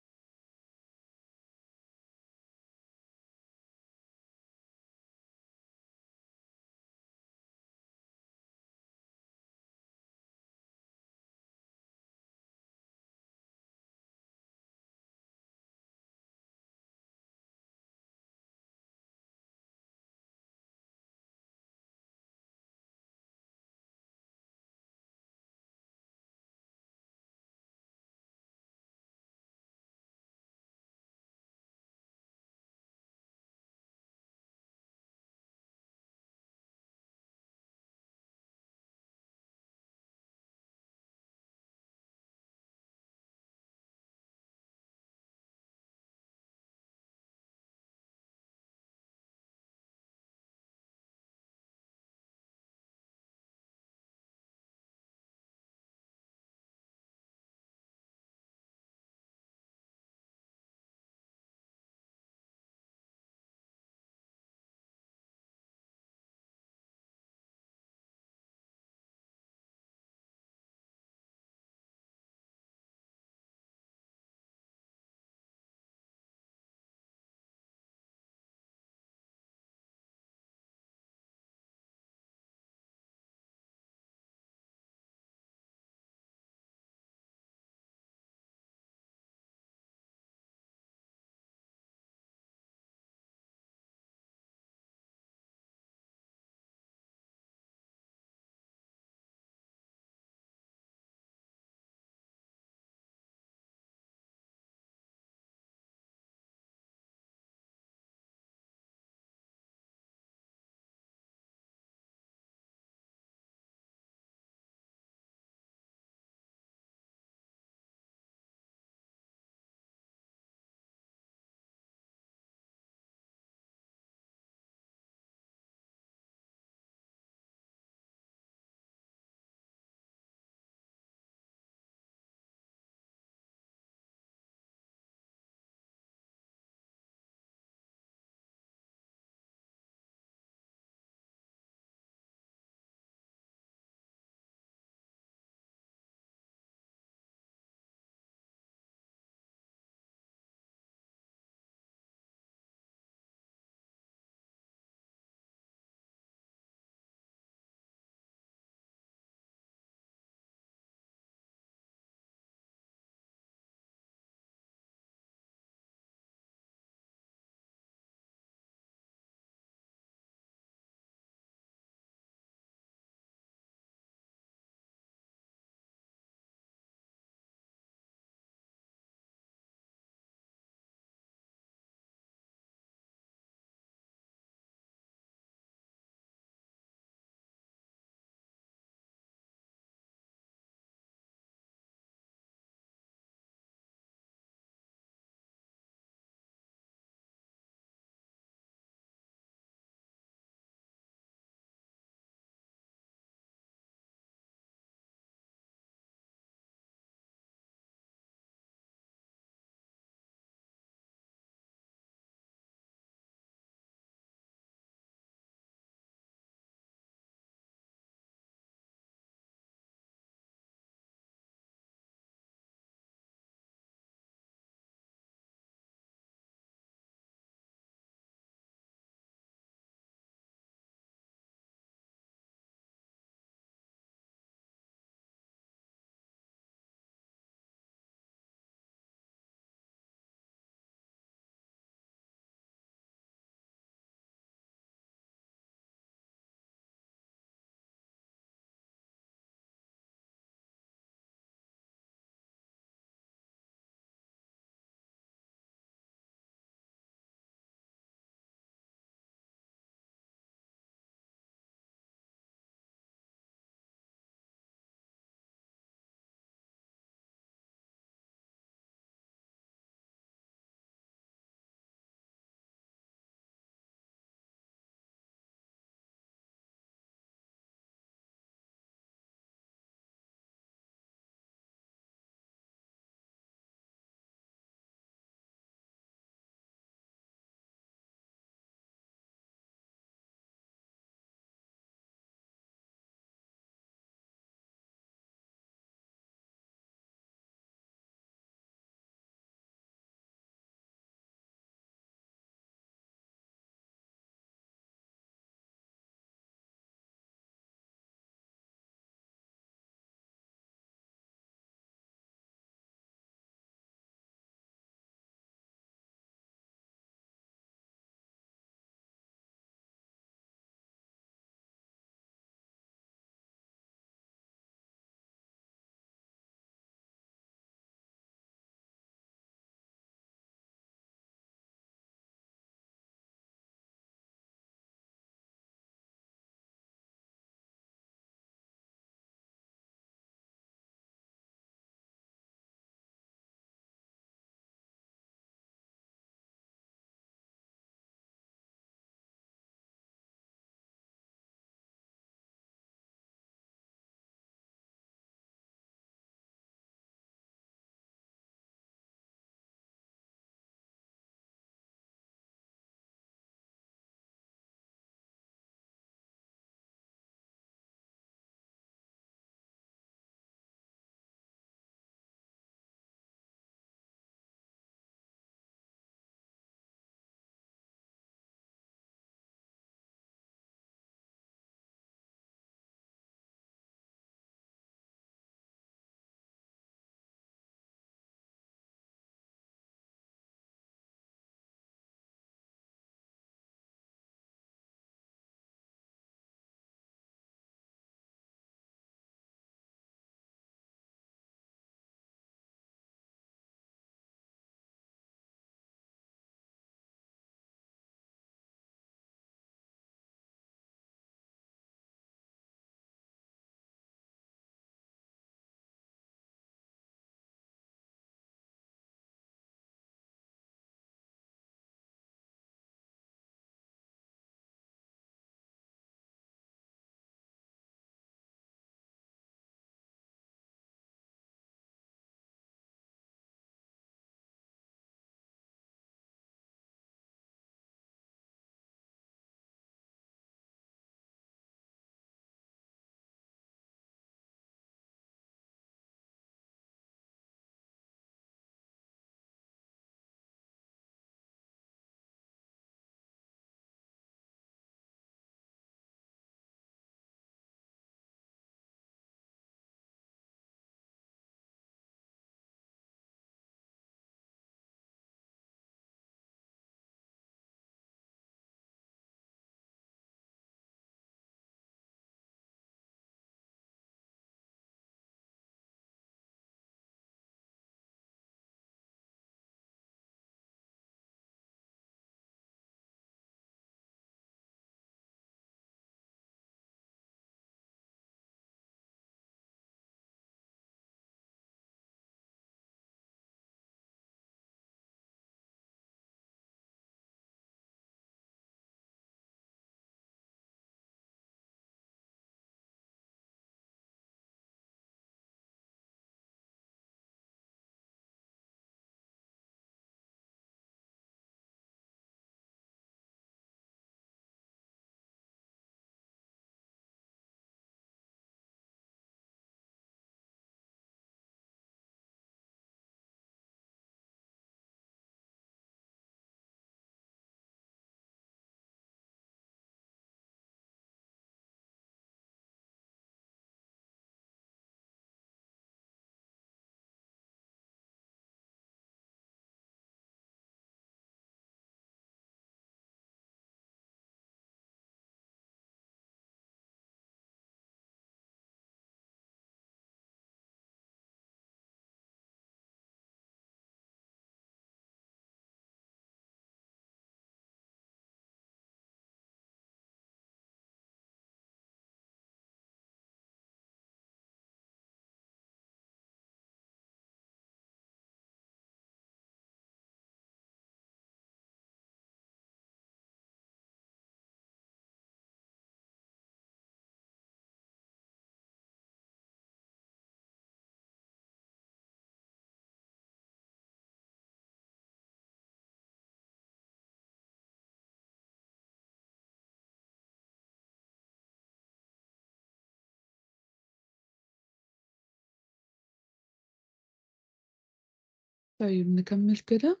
Speaker 1: طيب نكمل كده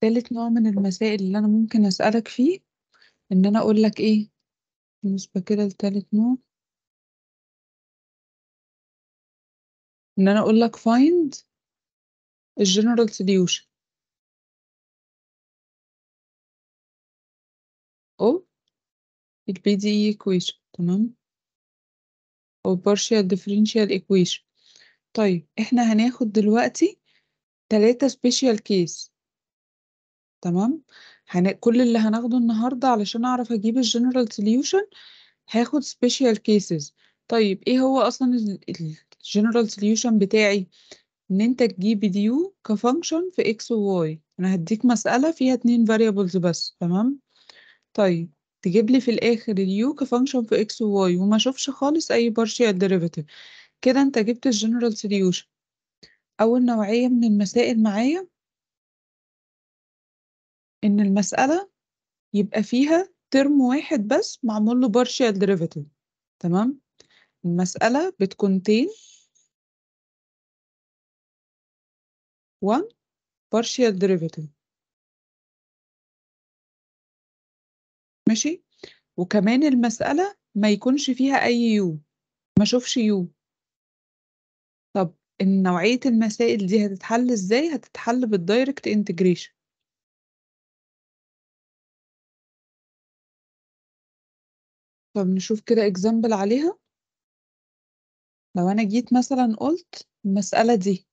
Speaker 1: تالت نوع من المسائل اللي أنا ممكن أسألك فيه إن أنا أقول لك إيه بالنسبة كده لتالت نوع إن أنا أقول لك find الجنرال solution
Speaker 2: أو البي دي إي equation تمام أو partial differential equation طيب احنا هناخد دلوقتي تلاتة سبيشيال كيس تمام هن... كل اللي هناخده النهاردة علشان أعرف أجيب الجنرال solution هاخد سبيشيال كيسز طيب إيه هو أصلا الجنرال solution بتاعي إن أنت تجيب ديو كفانكشن في إكس y أنا هديك مسألة فيها اتنين variables بس تمام طيب تجيب لي في الآخر اليو كفانكشن في إكس وواي وما شوفش خالص أي بارشيال derivative كده أنت جبت الجنرال solution أول نوعية من المسائل معايا إن المسألة يبقى فيها ترم واحد بس معمول له partial derivative تمام المسألة بتكونتين
Speaker 1: 1 partial derivative
Speaker 2: ماشي وكمان المسألة ما يكونش فيها أي يو ما شوفش يو إن نوعية المسائل دي هتتحل
Speaker 1: إزاي، هتتحل بالدايركت integration. طب نشوف كده example عليها.
Speaker 2: لو أنا جيت مثلًا قُلت المسألة دي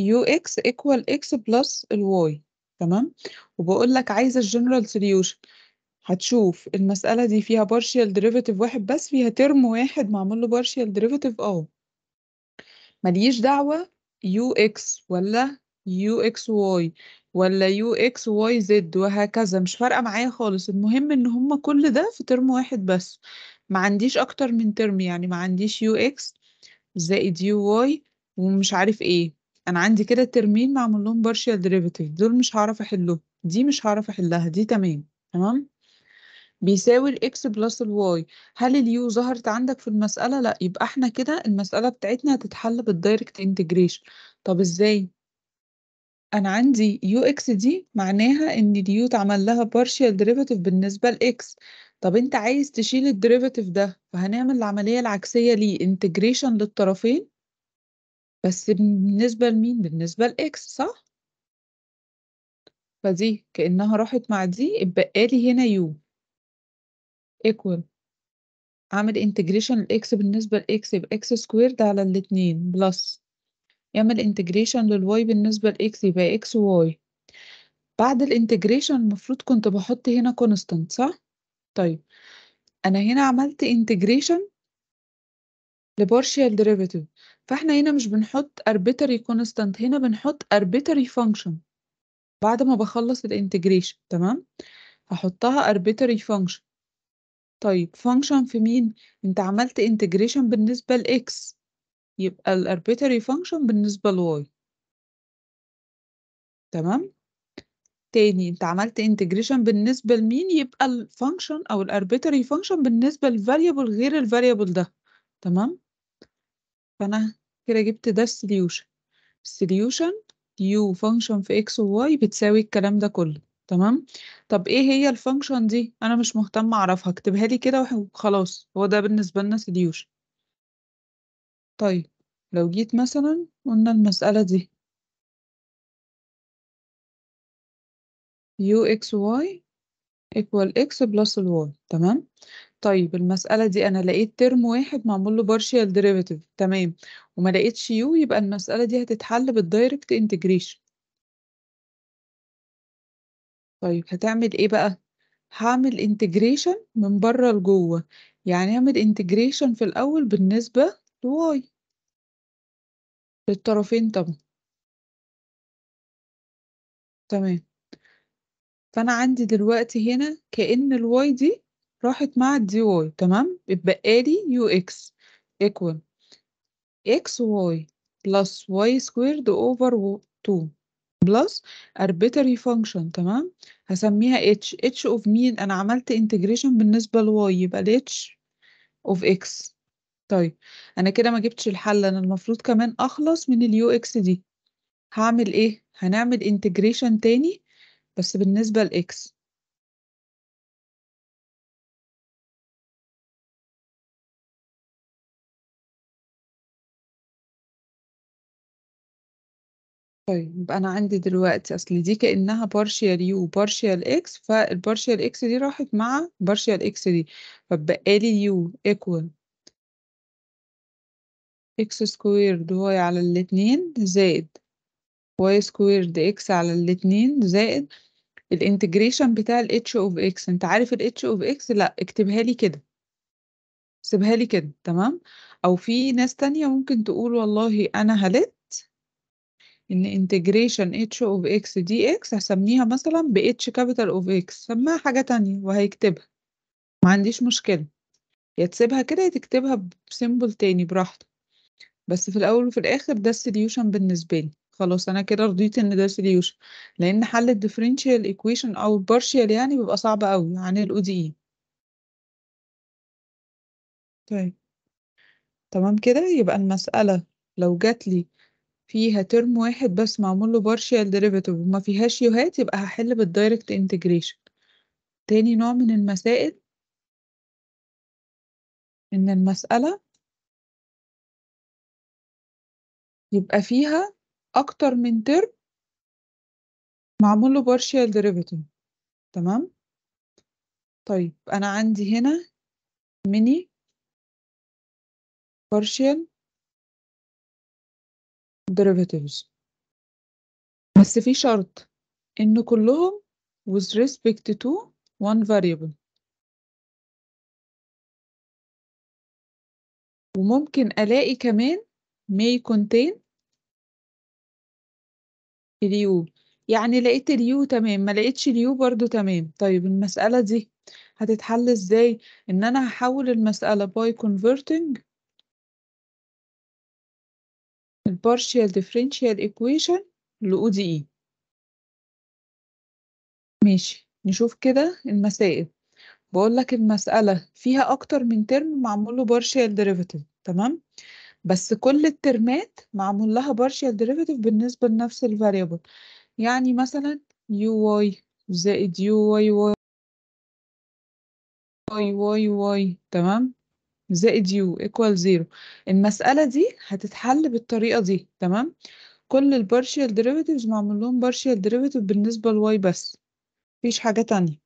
Speaker 2: UX equal X plus الY تمام، وبقول لك عايزة الجنرال solution هتشوف المسألة دي فيها partial derivative واحد بس، فيها term واحد معمول له partial derivative اه ماليش دعوة يو اكس ولا يو اكس واي ولا يو اكس واي زد وهكذا مش فارقة معايا خالص المهم ان هما كل ده في ترم واحد بس ما عنديش اكتر من ترم يعني ما عنديش يو اكس زائد يو واي ومش عارف ايه انا عندي كده ترمين معمول لهم بارشيال ديريفيتيف دول مش هعرف احلهم دي مش هعرف احلها دي تمام تمام بيساوي الإكس بلس الواي هل اليو ظهرت عندك في المسألة؟ لا يبقى احنا كده المسألة بتاعتنا هتتحل بالدايركت انتجريشن طب ازاي؟ أنا عندي يو إكس دي معناها إن اليو اتعمل لها بارشال ديريفاتيف بالنسبة لإكس طب انت عايز تشيل الديريفاتيف ده فهنعمل العملية العكسية ليه انتجريشن للطرفين بس بالنسبة لمين؟ بالنسبة لإكس صح؟ فدي كأنها راحت مع دي اتبقالي هنا يو equal اعمل integration x بالنسبة لإكس يبقى إكس squared على الاتنين بلس يعمل integration y بالنسبة لإكس يبقى إكس واي بعد الانتجريشن المفروض كنت بحط هنا constant صح؟ طيب أنا هنا عملت انتجريشن لبارشيال derivative فاحنا هنا مش بنحط arbitrary constant هنا بنحط arbitrary function بعد ما بخلص الانتجريشن تمام هحطها arbitrary function طيب function في مين؟ انت عملت integration بالنسبة ل x يبقى ال arbitrary function بالنسبة ل y تمام؟ تاني انت عملت integration بالنسبة لمين؟ يبقى ال function أو ال arbitrary function بالنسبة variable غير variable ده تمام؟ فأنا كده جبت ده solution solution u function في x و y بتساوي الكلام ده كله تمام، طب إيه هي الفانكشن دي؟ أنا مش مهتمة أعرفها، اكتبها لي كده وخلاص، هو ده بالنسبة لنا solution. طيب، لو جيت مثلًا قُلنا المسألة دي uxy equal x plus الy تمام، طيب المسألة دي أنا لقيت ترم واحد معمول له partial derivative تمام، وما لقيتش u يبقى المسألة دي هتتحل بالدايركت integration. طيب هتعمل إيه بقى؟ هعمل integration من بره لجوه، يعني اعمل integration في الأول بالنسبة لواي للطرفين طبعًا. تمام. فأنا عندي دلوقتي هنا كأن الواي دي راحت مع واي تمام؟ اتبقى لي UX ايكوال اكس واي بلس واي سكويرد اوفر 2. بلس arbitrary function تمام هسميها h h of مين انا عملت integration بالنسبة لواي y يبقى ال h of x طيب انا كده ما جبتش الحل انا المفروض كمان اخلص من اليو اكس دي هعمل ايه هنعمل integration تاني بس بالنسبة لاكس x طيب يبقى أنا عندي دلوقتي أصل دي كإنها partial u partial x فالpartial x دي راحت مع partial x دي فبقى لي u equal x سكويرد y على الاتنين زائد y سكويرد x على الاتنين زائد الانتجريشن بتاع ال h of x انت عارف ال h of x لا اكتبها لي كده سيبها لي كده تمام او في ناس تانية ممكن تقول والله انا هلت ان انتجريشن اتش اوف اكس دي اكس هسميها مثلا ب اتش كابيتال اوف اكس سماها حاجة تانية وهيكتبها ما عنديش مشكلة يا تسيبها كده يا تكتبها بسيمبل تاني براحتك بس في الاول وفي الاخر ده السوليوشن بالنسبة لي خلاص انا كده رضيت ان ده سوليوشن لان حل الديفرنشال ايكويشن او partial يعني بيبقى صعب قوي عن الاو دي اي e. طيب تمام كده يبقى المسألة لو جات لي فيها ترم واحد بس معمول له partial derivative وما فيهاش يوهات يبقى هحل بالدايركت انتجريشن تاني نوع من المسائل إن المسألة
Speaker 1: يبقى فيها أكتر من ترم معمول له partial derivative تمام طيب أنا عندي هنا mini partial derivatives بس في شرط إن كلهم with respect to one variable وممكن
Speaker 2: ألاقي كمان may contain اليو يعني لقيت اليو تمام ما لقيتش اليو برضو تمام طيب المسألة دي هتتحل ازاي ان انا هحول المسألة by converting الـ partial differential equation لـ ODE. ماشي نشوف كده المسائل بقول لك المسألة فيها أكتر من ترم معمول له partial derivative تمام بس كل الترمات معمول لها partial derivative بالنسبة لنفس variable يعني مثلا UY زائد UYY واي تمام زائد يو ايكوال زيرو المسألة دي هتتحل بالطريقة دي تمام كل البارشيال ديريفيتيفز معمول لهم بارشيال ديريفيتيف بالنسبة لواي بس مفيش حاجة تانية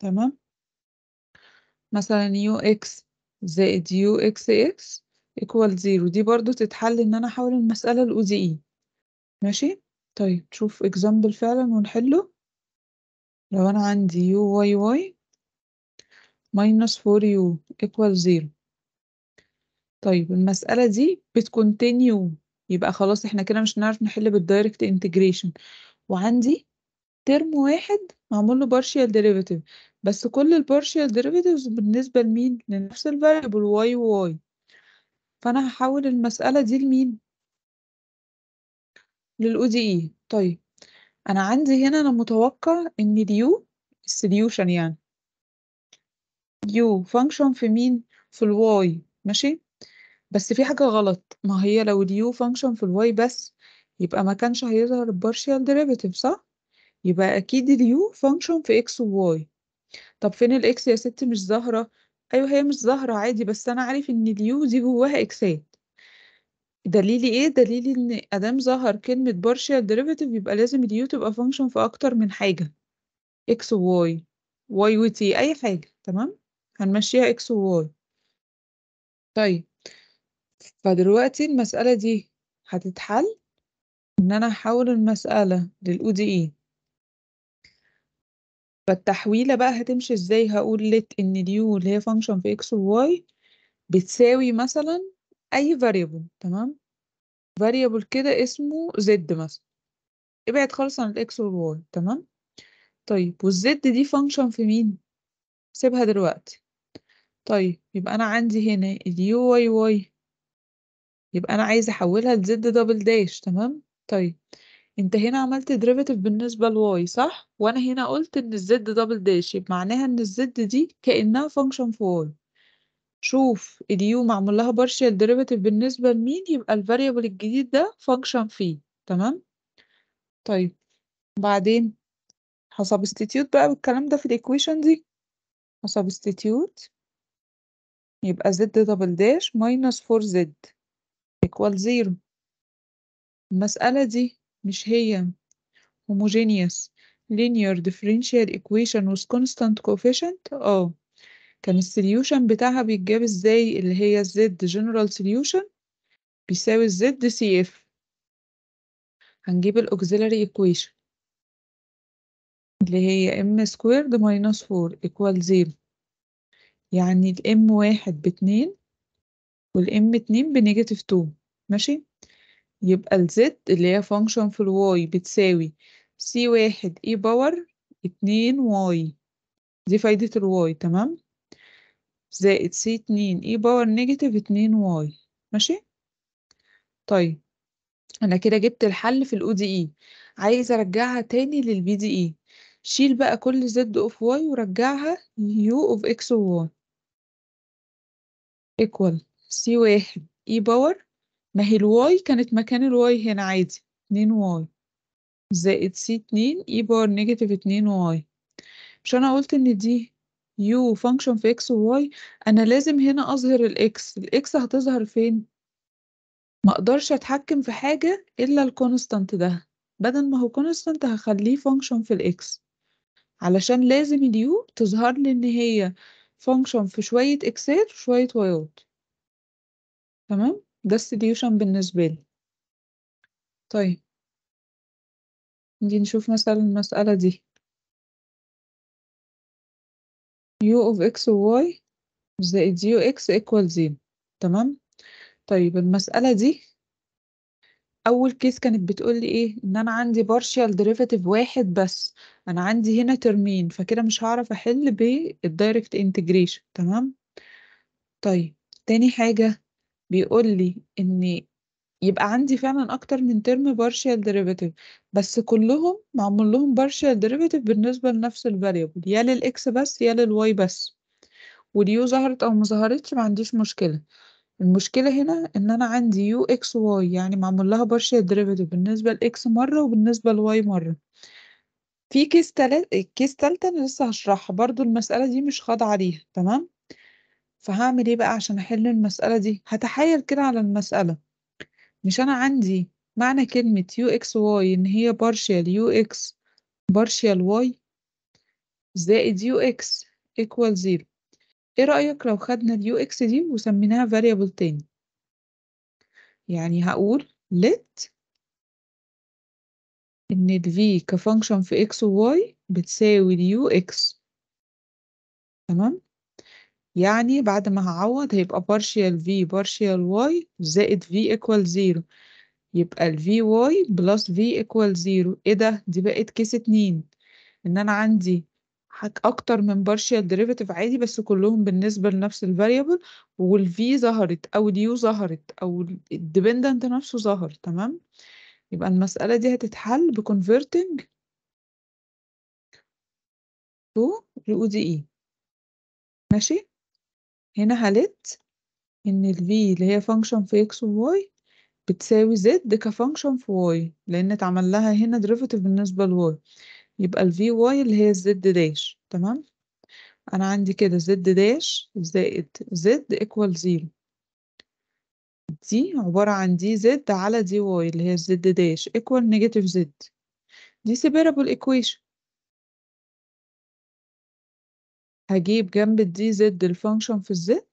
Speaker 2: تمام مثلا يو اكس زائد يو اكس اكس ايكوال زيرو دي برضو تتحل ان انا احول المسألة لـ ODE ماشي طيب نشوف example فعلا ونحله لو انا عندي يو واي واي minus 4u ايكوال زيرو طيب المسألة دي بتكونتينيو يبقى خلاص احنا كده مش هنعرف نحل بالدايركت انتجريشن وعندي ترم واحد معمول له partial derivative بس كل البارشيال derivatives بالنسبة لمين؟ لنفس الفاريبل واي وواي فأنا هحول المسألة دي لمين؟ للـ ODE طيب أنا عندي هنا أنا متوقع إن الـ U solution يعني U function في مين؟ في الواي ماشي بس في حاجة غلط، ما هي لو الu function في الواي بس، يبقى ما كانش هيظهر الpartial derivative صح؟ يبقى أكيد الu function في x و y. طب فين الاكس يا ستي مش ظاهرة؟ أيوه هي مش ظاهرة عادي بس أنا عارف إن الu دي جواها إكسات. دليلي إيه؟ دليلي إن أدام ظهر كلمة partial derivative يبقى لازم الu تبقى function في أكتر من حاجة. x و y، y و t، أي حاجة تمام؟ هنمشيها x و y. طيب فدلوقتي المسألة دي هتتحل إن أنا هحول المسألة للأو دي إي e. فالتحويلة بقى هتمشي إزاي هقول لت إن اليو اللي هي فانكشن في إكس وواي بتساوي مثلا أي فاريبل تمام فاريبل كده اسمه زد مثلا ابعد خالص عن الإكس والواي تمام طيب والزد دي فانكشن في مين سيبها دلوقتي طيب يبقى أنا عندي هنا اليو واي واي يبقى أنا عايز أحولها لزد دبل داش تمام طيب انت هنا عملت ديريفيتيف بالنسبة لواي صح؟ وانا هنا قلت ان الزد دبل داش يبقى معناها ان الزد دي كأنها فانكشن في واي شوف اليو معمول لها بارشيال ديريفيتيف بالنسبة لمين يبقى الفاريبل الجديد ده فانكشن فيه تمام؟ طيب بعدين هسبستيتيوت بقى بالكلام ده في الايكويشن دي هسبستيتيوت يبقى زد دبل داش ماينس فور زد equal zero المسألة دي مش هي homogeneous linear differential equation with constant coefficient اه كان السوليوشن بتاعها بيتجاب ازاي اللي هي z general solution بيساوي z cf هنجيب الاوكسيلاري equation اللي هي m squared minus 4 equal 0 يعني الام واحد باتنين والام 2 بنيجاتيف 2 ماشي يبقى الزد اللي هي فانكشن في الواي بتساوي سي واحد اي e باور اتنين واي دي فايدة الواي تمام زائد سي اتنين اي باور نيجاتيف اتنين واي ماشي طيب انا كده جبت الحل في الاو دي اي e. عايز ارجعها تاني للبي دي اي e. شيل بقى كل زد اوف واي ورجعها يو اوف اكس واي equal سي واحد اي باور ما هي الواي كانت مكان الواي هنا عادي اتنين واي زائد سي اتنين اي باور نيجاتيف اتنين واي مش انا قلت ان دي يو فانكشن في اكس وواي انا لازم هنا اظهر الاكس الاكس هتظهر فين ما اقدرش اتحكم في حاجة الا الكونستانت ده بدل ما هو كونستانت هخليه فانكشن في الاكس علشان لازم اليو تظهر لي ان هي فانكشن في شوية اكسات وشوية وايات تمام؟ ده السديوشن بالنسبة لي طيب
Speaker 1: نيجي نشوف مثلا المسألة دي
Speaker 2: u of x و y زائد u x equal 0 تمام؟ طيب المسألة دي أول كيس كانت بتقول لي إيه؟ إن أنا عندي partial derivative واحد بس أنا عندي هنا ترمين فكده مش هعرف أحل بالدايركت integration تمام؟ طيب تاني حاجة بيقول لي إن يبقى عندي فعلًا أكتر من ترم partial derivative بس كلّهم معمول لهم partial derivative بالنسبة لنفس الفاريبل يا للاكس بس يا للواي بس، واليو ظهرت أو ما ظهرتش ما عنديش مشكلة، المشكلة هنا إن أنا عندي واي يعني معمول لها partial derivative بالنسبة لاكس مرّة وبالنسبة لواي مرّة. في كيس تالت كيس تالتة أنا لسه هشرحها برضه المسألة دي مش خاضعة ليها تمام؟ فهعمل إيه بقى عشان أحل المسألة دي هتحايل كده على المسألة مش أنا عندي معنى كلمة UXY إن هي partial UX partial Y زائد UX equal 0 إيه رأيك لو خدنا ال UX دي وسميناها variable تاني يعني هقول let إن ال V كفانكشن في X و Y بتساوي ال UX تمام يعني بعد ما هعوض هيبقى partial v partial y زائد v equal zero يبقى ال y plus v equal zero إيه ده؟ دي بقت كيس اتنين إن أنا عندي حك أكتر من partial derivative عادي بس كلّهم بالنسبة لنفس variable وال v ظهرت أو ال u ظهرت أو dependent نفسه ظهر تمام؟ يبقى المسألة دي هتتحل ب converting to ال ODE ماشي؟ هنا حالات إن ال v اللي هي function في x و y بتساوي z function في y لأن اتعمل لها هنا derivative بالنسبة ل y يبقى ال vy اللي هي z داش تمام أنا عندي كده z داش زائد z equal 0 دي عبارة عن دي z على دي y اللي هي z داش equal negative z دي separable equation هجيب جنب الدي زد الفانكشن في الزد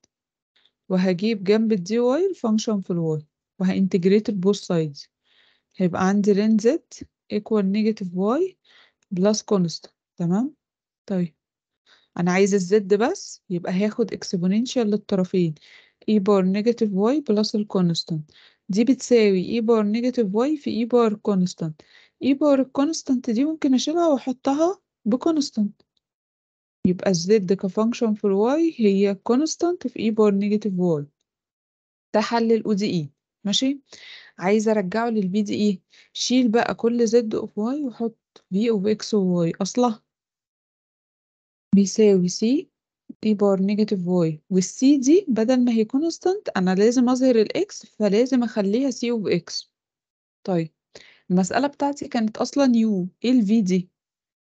Speaker 2: وهجيب جنب الدي واي الفانكشن في الواي وهانتجريت البوث سايدز هيبقى عندي رين زد ايكوال نيجاتيف واي بلس كونستانت تمام طيب انا عايز الزد بس يبقى هاخد اكسبوننشال للطرفين اي بار نيجاتيف واي بلس الكونستانت دي بتساوي اي بار نيجاتيف واي في اي بار كونستانت اي بار الكونستانت دي ممكن اشيلها واحطها بكونستانت يبقى الزد كفانكشن في الواي هي كونستانت في اي بار نيجاتيف واي ده حل الاو دي اي e. ماشي عايزه ارجعه للبي دي اي e. شيل بقى كل زد اوف واي وحط في اوف اكس وواي اصلها بيساوي سي اي بار نيجاتيف واي والسي دي بدل ما هي كونستانت انا لازم اظهر الاكس فلازم اخليها سي اوف اكس طيب المسألة بتاعتي كانت أصلا يو ايه الفي دي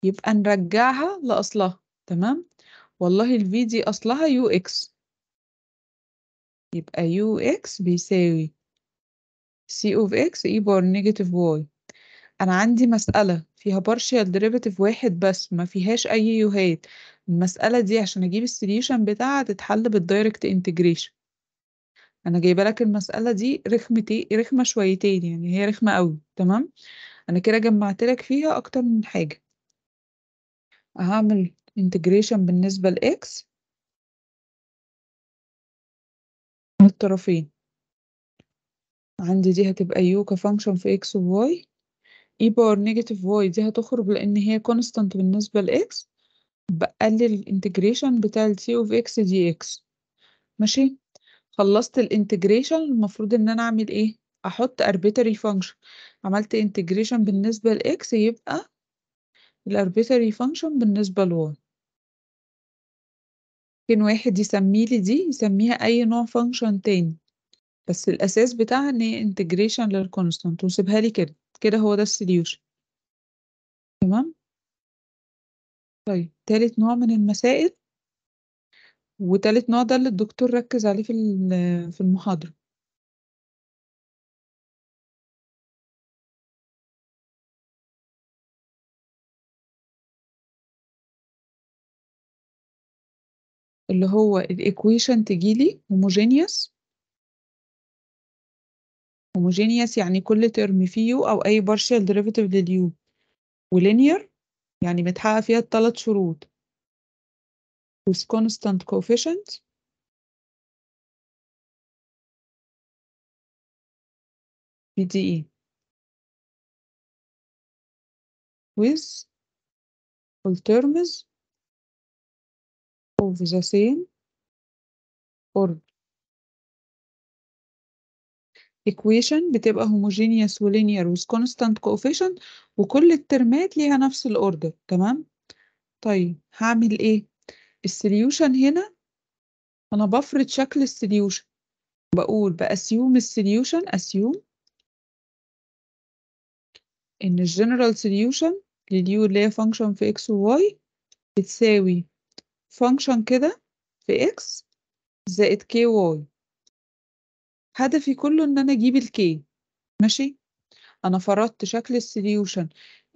Speaker 2: يبقى نرجعها لأصلها تمام والله في دي أصلها يو إكس يبقى يو إكس بيساوي سي أوف إكس إي بار نيجاتيف واي أنا عندي مسألة فيها بارشال ديريفاتيف واحد بس ما فيهاش أي يوهات المسألة دي عشان أجيب السوليوشن بتاعها تتحل بالدايركت انتجريشن أنا جايبة لك المسألة دي رخمتي رخمة شويتين يعني هي رخمة قوي تمام أنا كده جمعت لك فيها أكتر من حاجة هعمل انتجريشن بالنسبة
Speaker 1: لإكس من الطرفين
Speaker 2: عندي دي هتبقى يو كفانكشن في إكس وواي اي باور نيجاتيف واي دي هتخرج لأن هي كونستانت بالنسبة لإكس بقلل الانتجريشن بتاع التي اوف إكس دي إكس ماشي خلصت الانتجريشن المفروض إن أنا أعمل إيه؟ احط arbitrary function عملت integration بالنسبة ل x يبقى الاربيتري فانكشن بالنسبة ل y ممكن واحد يسميلي لي دي يسميها أي نوع function تاني بس الأساس بتاعها إن هي integration للconstant وسيبها لي كده كده هو ده السوليوشن تمام طيب تالت نوع من المسائل وتالت نوع ده اللي الدكتور ركز عليه في في المحاضرة اللي هو الإيكويشن تجي لي هوموجينيوس هوموجينيوس يعني كل ترم فيه أو أي بارشال ديريفيتيف لليو ولينير يعني متحقق فيها الثلاث شروط
Speaker 1: with constant coefficient PDE with all terms of the same order
Speaker 2: equation بتبقى homogeneous ولينير with constant coefficient وكل الترمات ليها نفس الاوردر تمام طيب هعمل ايه السوليوشن هنا انا بفرض شكل السوليوشن بقول بأسيوم السوليوشن أسيوم إن الجنرال سوليوشن لليو اللي هي فانكشن في إكس وواي بتساوي function كده في x زائد كي واي هدفي كله ان انا اجيب الكي ماشي انا فرضت شكل السوليوشن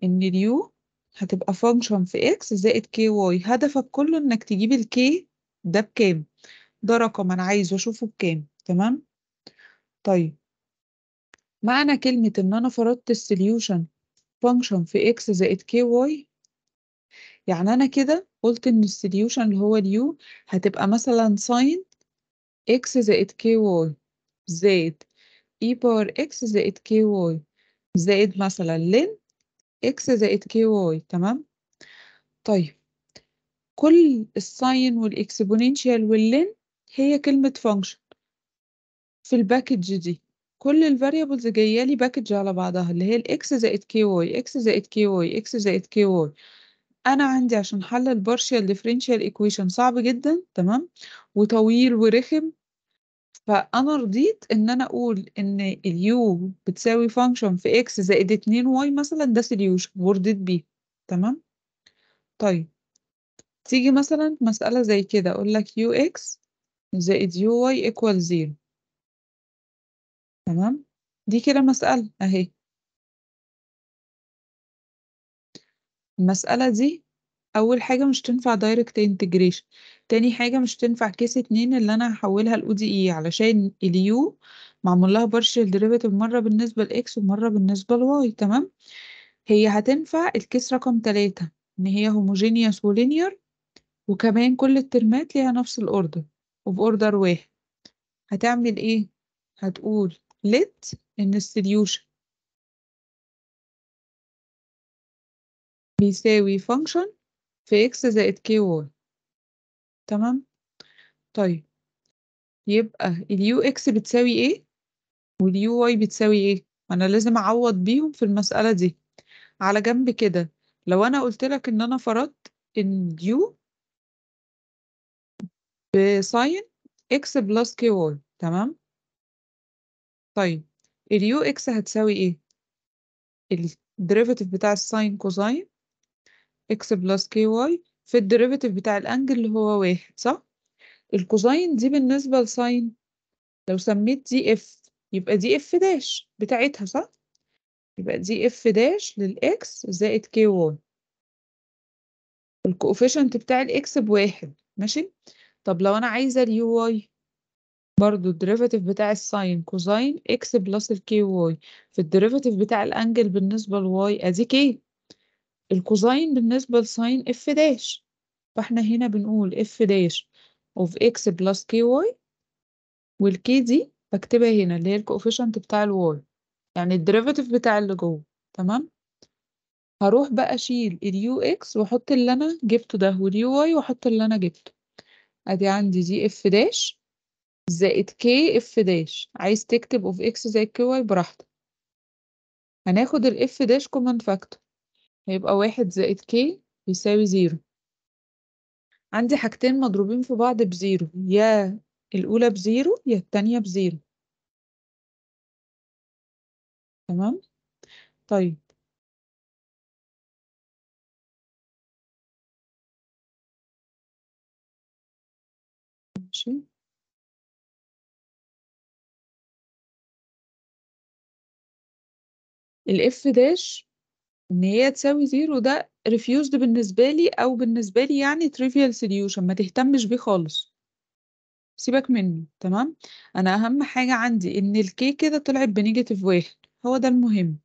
Speaker 2: ان اليو هتبقى فانكشن في x زائد كي واي هدفك كله انك تجيب الكي ده بكام ده رقم انا عايزه اشوفه بكام تمام طيب معنى كلمة ان انا فرضت السوليوشن فانكشن في x زائد كي واي يعني أنا كده قلت إن السوليوشن اللي هو اليو هتبقى مثلا ساين إكس زائد كي واي زائد إي باور إكس زائد كي واي زائد مثلا لين إكس زائد كي واي تمام طيب كل الساين والإكسبوننشال واللين هي كلمة فانكشن في الباكج دي كل الفاريبلز جايه لي باكج على بعضها اللي هي الاكس زائد كي واي اكس زائد كي واي اكس زائد كي واي أنا عندي عشان حل الpartial differential equation صعب جدًا تمام، وطويل ورخم، فأنا رضيت إن أنا أقول إن اليو بتساوي function في x زائد 2y مثلًا ده solution ورضيت بيه تمام، طيب تيجي مثلًا مسألة زي كده أقول لك ux زائد واي ايكوال 0
Speaker 1: تمام، دي كده مسألة أهي.
Speaker 2: المسألة دي أول حاجة مش تنفع دايركت انتجريشن تاني حاجة مش تنفع كيس اتنين اللي أنا هحولها ل ODE علشان U معمول لها partial derivative مرة بالنسبة لإكس ومرة بالنسبة لواي تمام هي هتنفع الكيس رقم تلاتة إن هي homogeneous ولينير وكمان كل الترمات ليها نفس الأوردر وبأوردر واحد هتعمل إيه؟ هتقول let إن solution بيساوي function في x زائد k y تمام طيب يبقى اليو ux بتساوي ايه واليو uy بتساوي ايه انا لازم اعوض بيهم في المسألة دي على جنب كده لو انا قلت لك ان انا فرضت ان u بساين x بلس k y تمام طيب اليو ux هتساوي ايه الديريفاتيف بتاع الساين كوساين إكس بلس كي واي في الديريفيتيف بتاع الأنجل اللي هو واحد صح؟ الكوزين دي بالنسبة لساين لو سميت دي إف يبقى دي إف داش بتاعتها صح؟ يبقى دي إف داش للإكس زائد كي واي الكوفيشنت بتاع الإكس بواحد ماشي؟ طب لو أنا عايزة اليو واي برضو الديريفاتيف بتاع الساين كوزين اكس بلس الكي واي في الديريفاتيف بتاع الانجل بالنسبه لواي ادي كي الكوزين بالنسبة لساين اف داش فاحنا هنا بنقول اف داش اوف اكس بلس كي واي والكي دي بكتبها هنا اللي هي الكوفيشنت بتاع الواي يعني الديريفاتيف بتاع اللي جوه تمام هروح بقى اشيل اليو اكس واحط اللي انا جبته ده واليو واي واحط اللي انا جبته ادي عندي دي اف داش زائد كي اف داش عايز تكتب اوف اكس زائد كي واي براحتك هناخد الاف داش كومن فاكتور هيبقى واحد زائد كي يساوي زيرو عندي حاجتين مضروبين في بعض بزيرو يا الأولى بزيرو يا التانية بزيرو
Speaker 1: تمام طيب ماشي
Speaker 2: الاف داش إن هي تساوي زيرو ده refused بالنسبة لي أو بالنسبة لي يعني trivial solution ما تهتمش بيه خالص سيبك منه تمام أنا أهم حاجة عندي إن الكي كده طلعت بنيجاتيف واحد هو ده المهم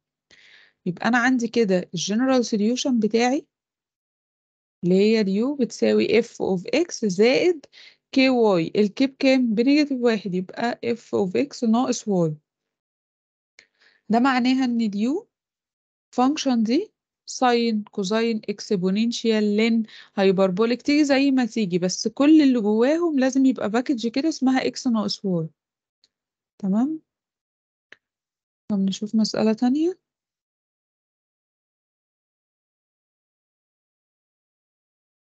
Speaker 2: يبقى أنا عندي كده الجنرال solution بتاعي اللي هي اليو بتساوي اف اوف اكس زائد كي واي الكي بكام بنيجاتيف واحد يبقى اف اوف اكس ناقص واي ده معناها ان اليو فانكشن دي ساين كوزين اكسبوننشال لين هايبربوليك تيجي زي ما تيجي بس كل اللي جواهم لازم يبقى باكج كده اسمها اكس ناقص واي تمام طب نشوف مسألة ثانيه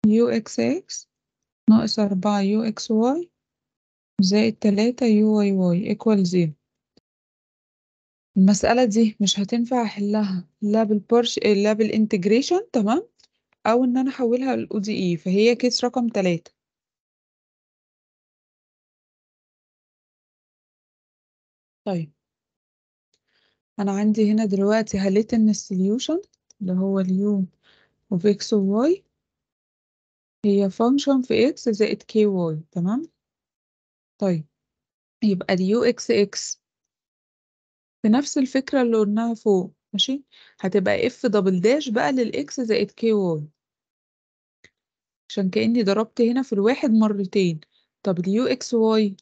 Speaker 1: يو اكس اكس ناقص
Speaker 2: 4 يو اكس واي زائد 3 يو واي واي ايكوال زيرو المسألة دي مش هتنفع أحلها لا بالبرش آه، لا بالإنتجريشن تمام، أو إن أنا أحوّلها ODE فهي كيس رقم تلاتة طيب. أنا عندي هنا دلوقتي هلتن إن اللي هو U of x Y هي function في x زائد ky تمام، طيب يبقى الuxx بنفس الفكرة اللي قلناها فوق ماشي هتبقى اف دبل داش بقى للاكس زائد كي واي عشان كأني ضربت هنا في الواحد مرتين طب اليو اكس واي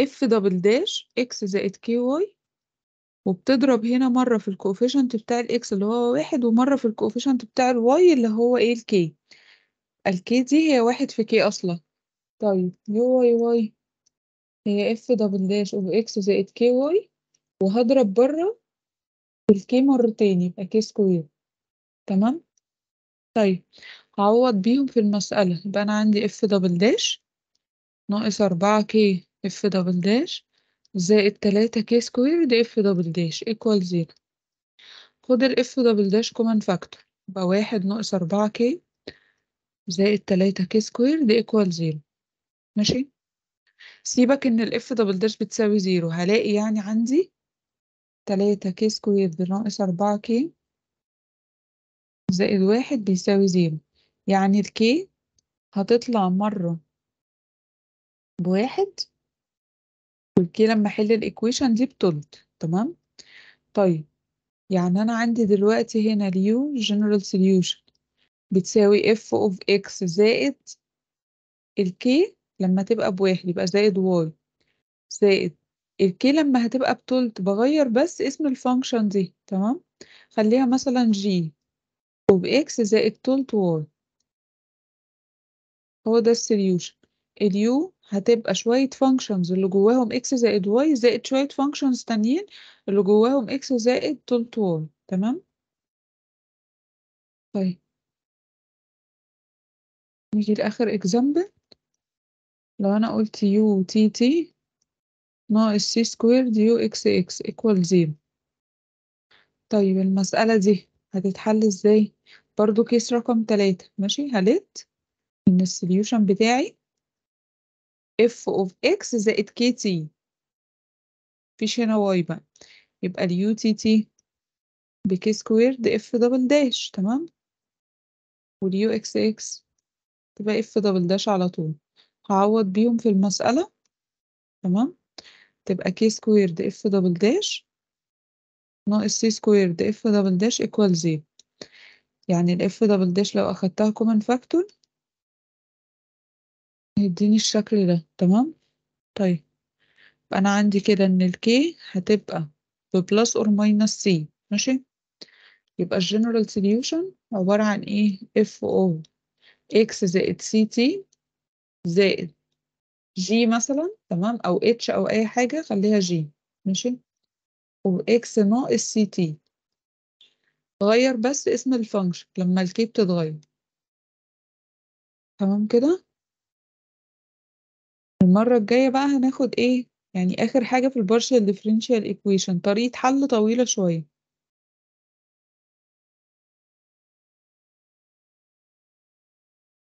Speaker 2: اف دبل داش اكس زائد كي واي وبتضرب هنا مرة في الكوفيشنت بتاع الاكس اللي هو واحد ومرة في الكوفيشنت بتاع الواي اللي هو ايه الكي الكي دي هي واحد في كي اصلا طيب يو واي واي هي اف دبل داش اوف اكس زائد كي واي وهضرب بره الكي مرتين يبقى كي سكوير تمام طيب هعوض بيهم في المسألة يبقى أنا عندي اف دبل داش ناقص أربعة كي اف دبل داش زائد تلاتة كي سكوير دي اف دبل داش ايكوال زيرو خد الاف دبل داش كومان فاكتور يبقى واحد ناقص أربعة كي زائد تلاتة كي سكوير دي ايكوال زيرو ماشي سيبك إن الاف دبل داش بتساوي زيرو هلاقي يعني عندي تلاتة كي سكوير بناقص أربعة كي زائد واحد بيساوي زيرو يعني الكي هتطلع مرة بواحد والكي لما أحل الإيكويشن دي بتلت تمام طيب يعني أنا عندي دلوقتي هنا اليو جنرال سوليوشن بتساوي اف اوف اكس زائد الكي لما تبقى بواحد يبقى زائد واي زائد الكي لما هتبقى بتلت بغير بس اسم الفانكشن دي تمام خليها مثلا جي طب اكس زائد تلت واي هو ده السوليوشن اليو هتبقى شوية فانكشنز اللي جواهم اكس زائد واي زائد شوية فانكشنز تانيين اللي جواهم اكس زائد تلت واي تمام
Speaker 1: طيب نيجي لآخر
Speaker 2: اكزامبل لو أنا قلت يو تي تي ناقص سي سكويرد يو اكس اكس ايكوال زيرو طيب المسألة دي هتتحل ازاي؟ برضو كيس رقم تلاتة ماشي هلت إن السوليوشن بتاعي اف اوف اكس زائد كي تي مفيش هنا واي بقى يبقى اليو تي تي بكي سكويرد اف دبل داش تمام واليو اكس اكس تبقى اف دبل داش على طول هعوض بيهم في المسألة تمام تبقى كي سكويرد اف دبل داش ناقص سي سكويرد اف دبل داش ايكوال زيرو يعني الاف دبل داش لو اخدتها كومن فاكتور هيديني الشكل ده تمام طيب انا عندي كده ان الكي هتبقى ببلس اور ماينس سي ماشي يبقى الجنرال سوليوشن عباره عن ايه اف او اكس زائد سي تي زائد جي مثلا تمام أو اتش أو أي حاجة خليها جي ماشي وإكس ناقص سي تي غير بس اسم الفانكشن لما الكي بتتغير تمام كده المرة الجاية بقى هناخد ايه يعني آخر حاجة في البارشال differential equation طريقة حل طويلة شوية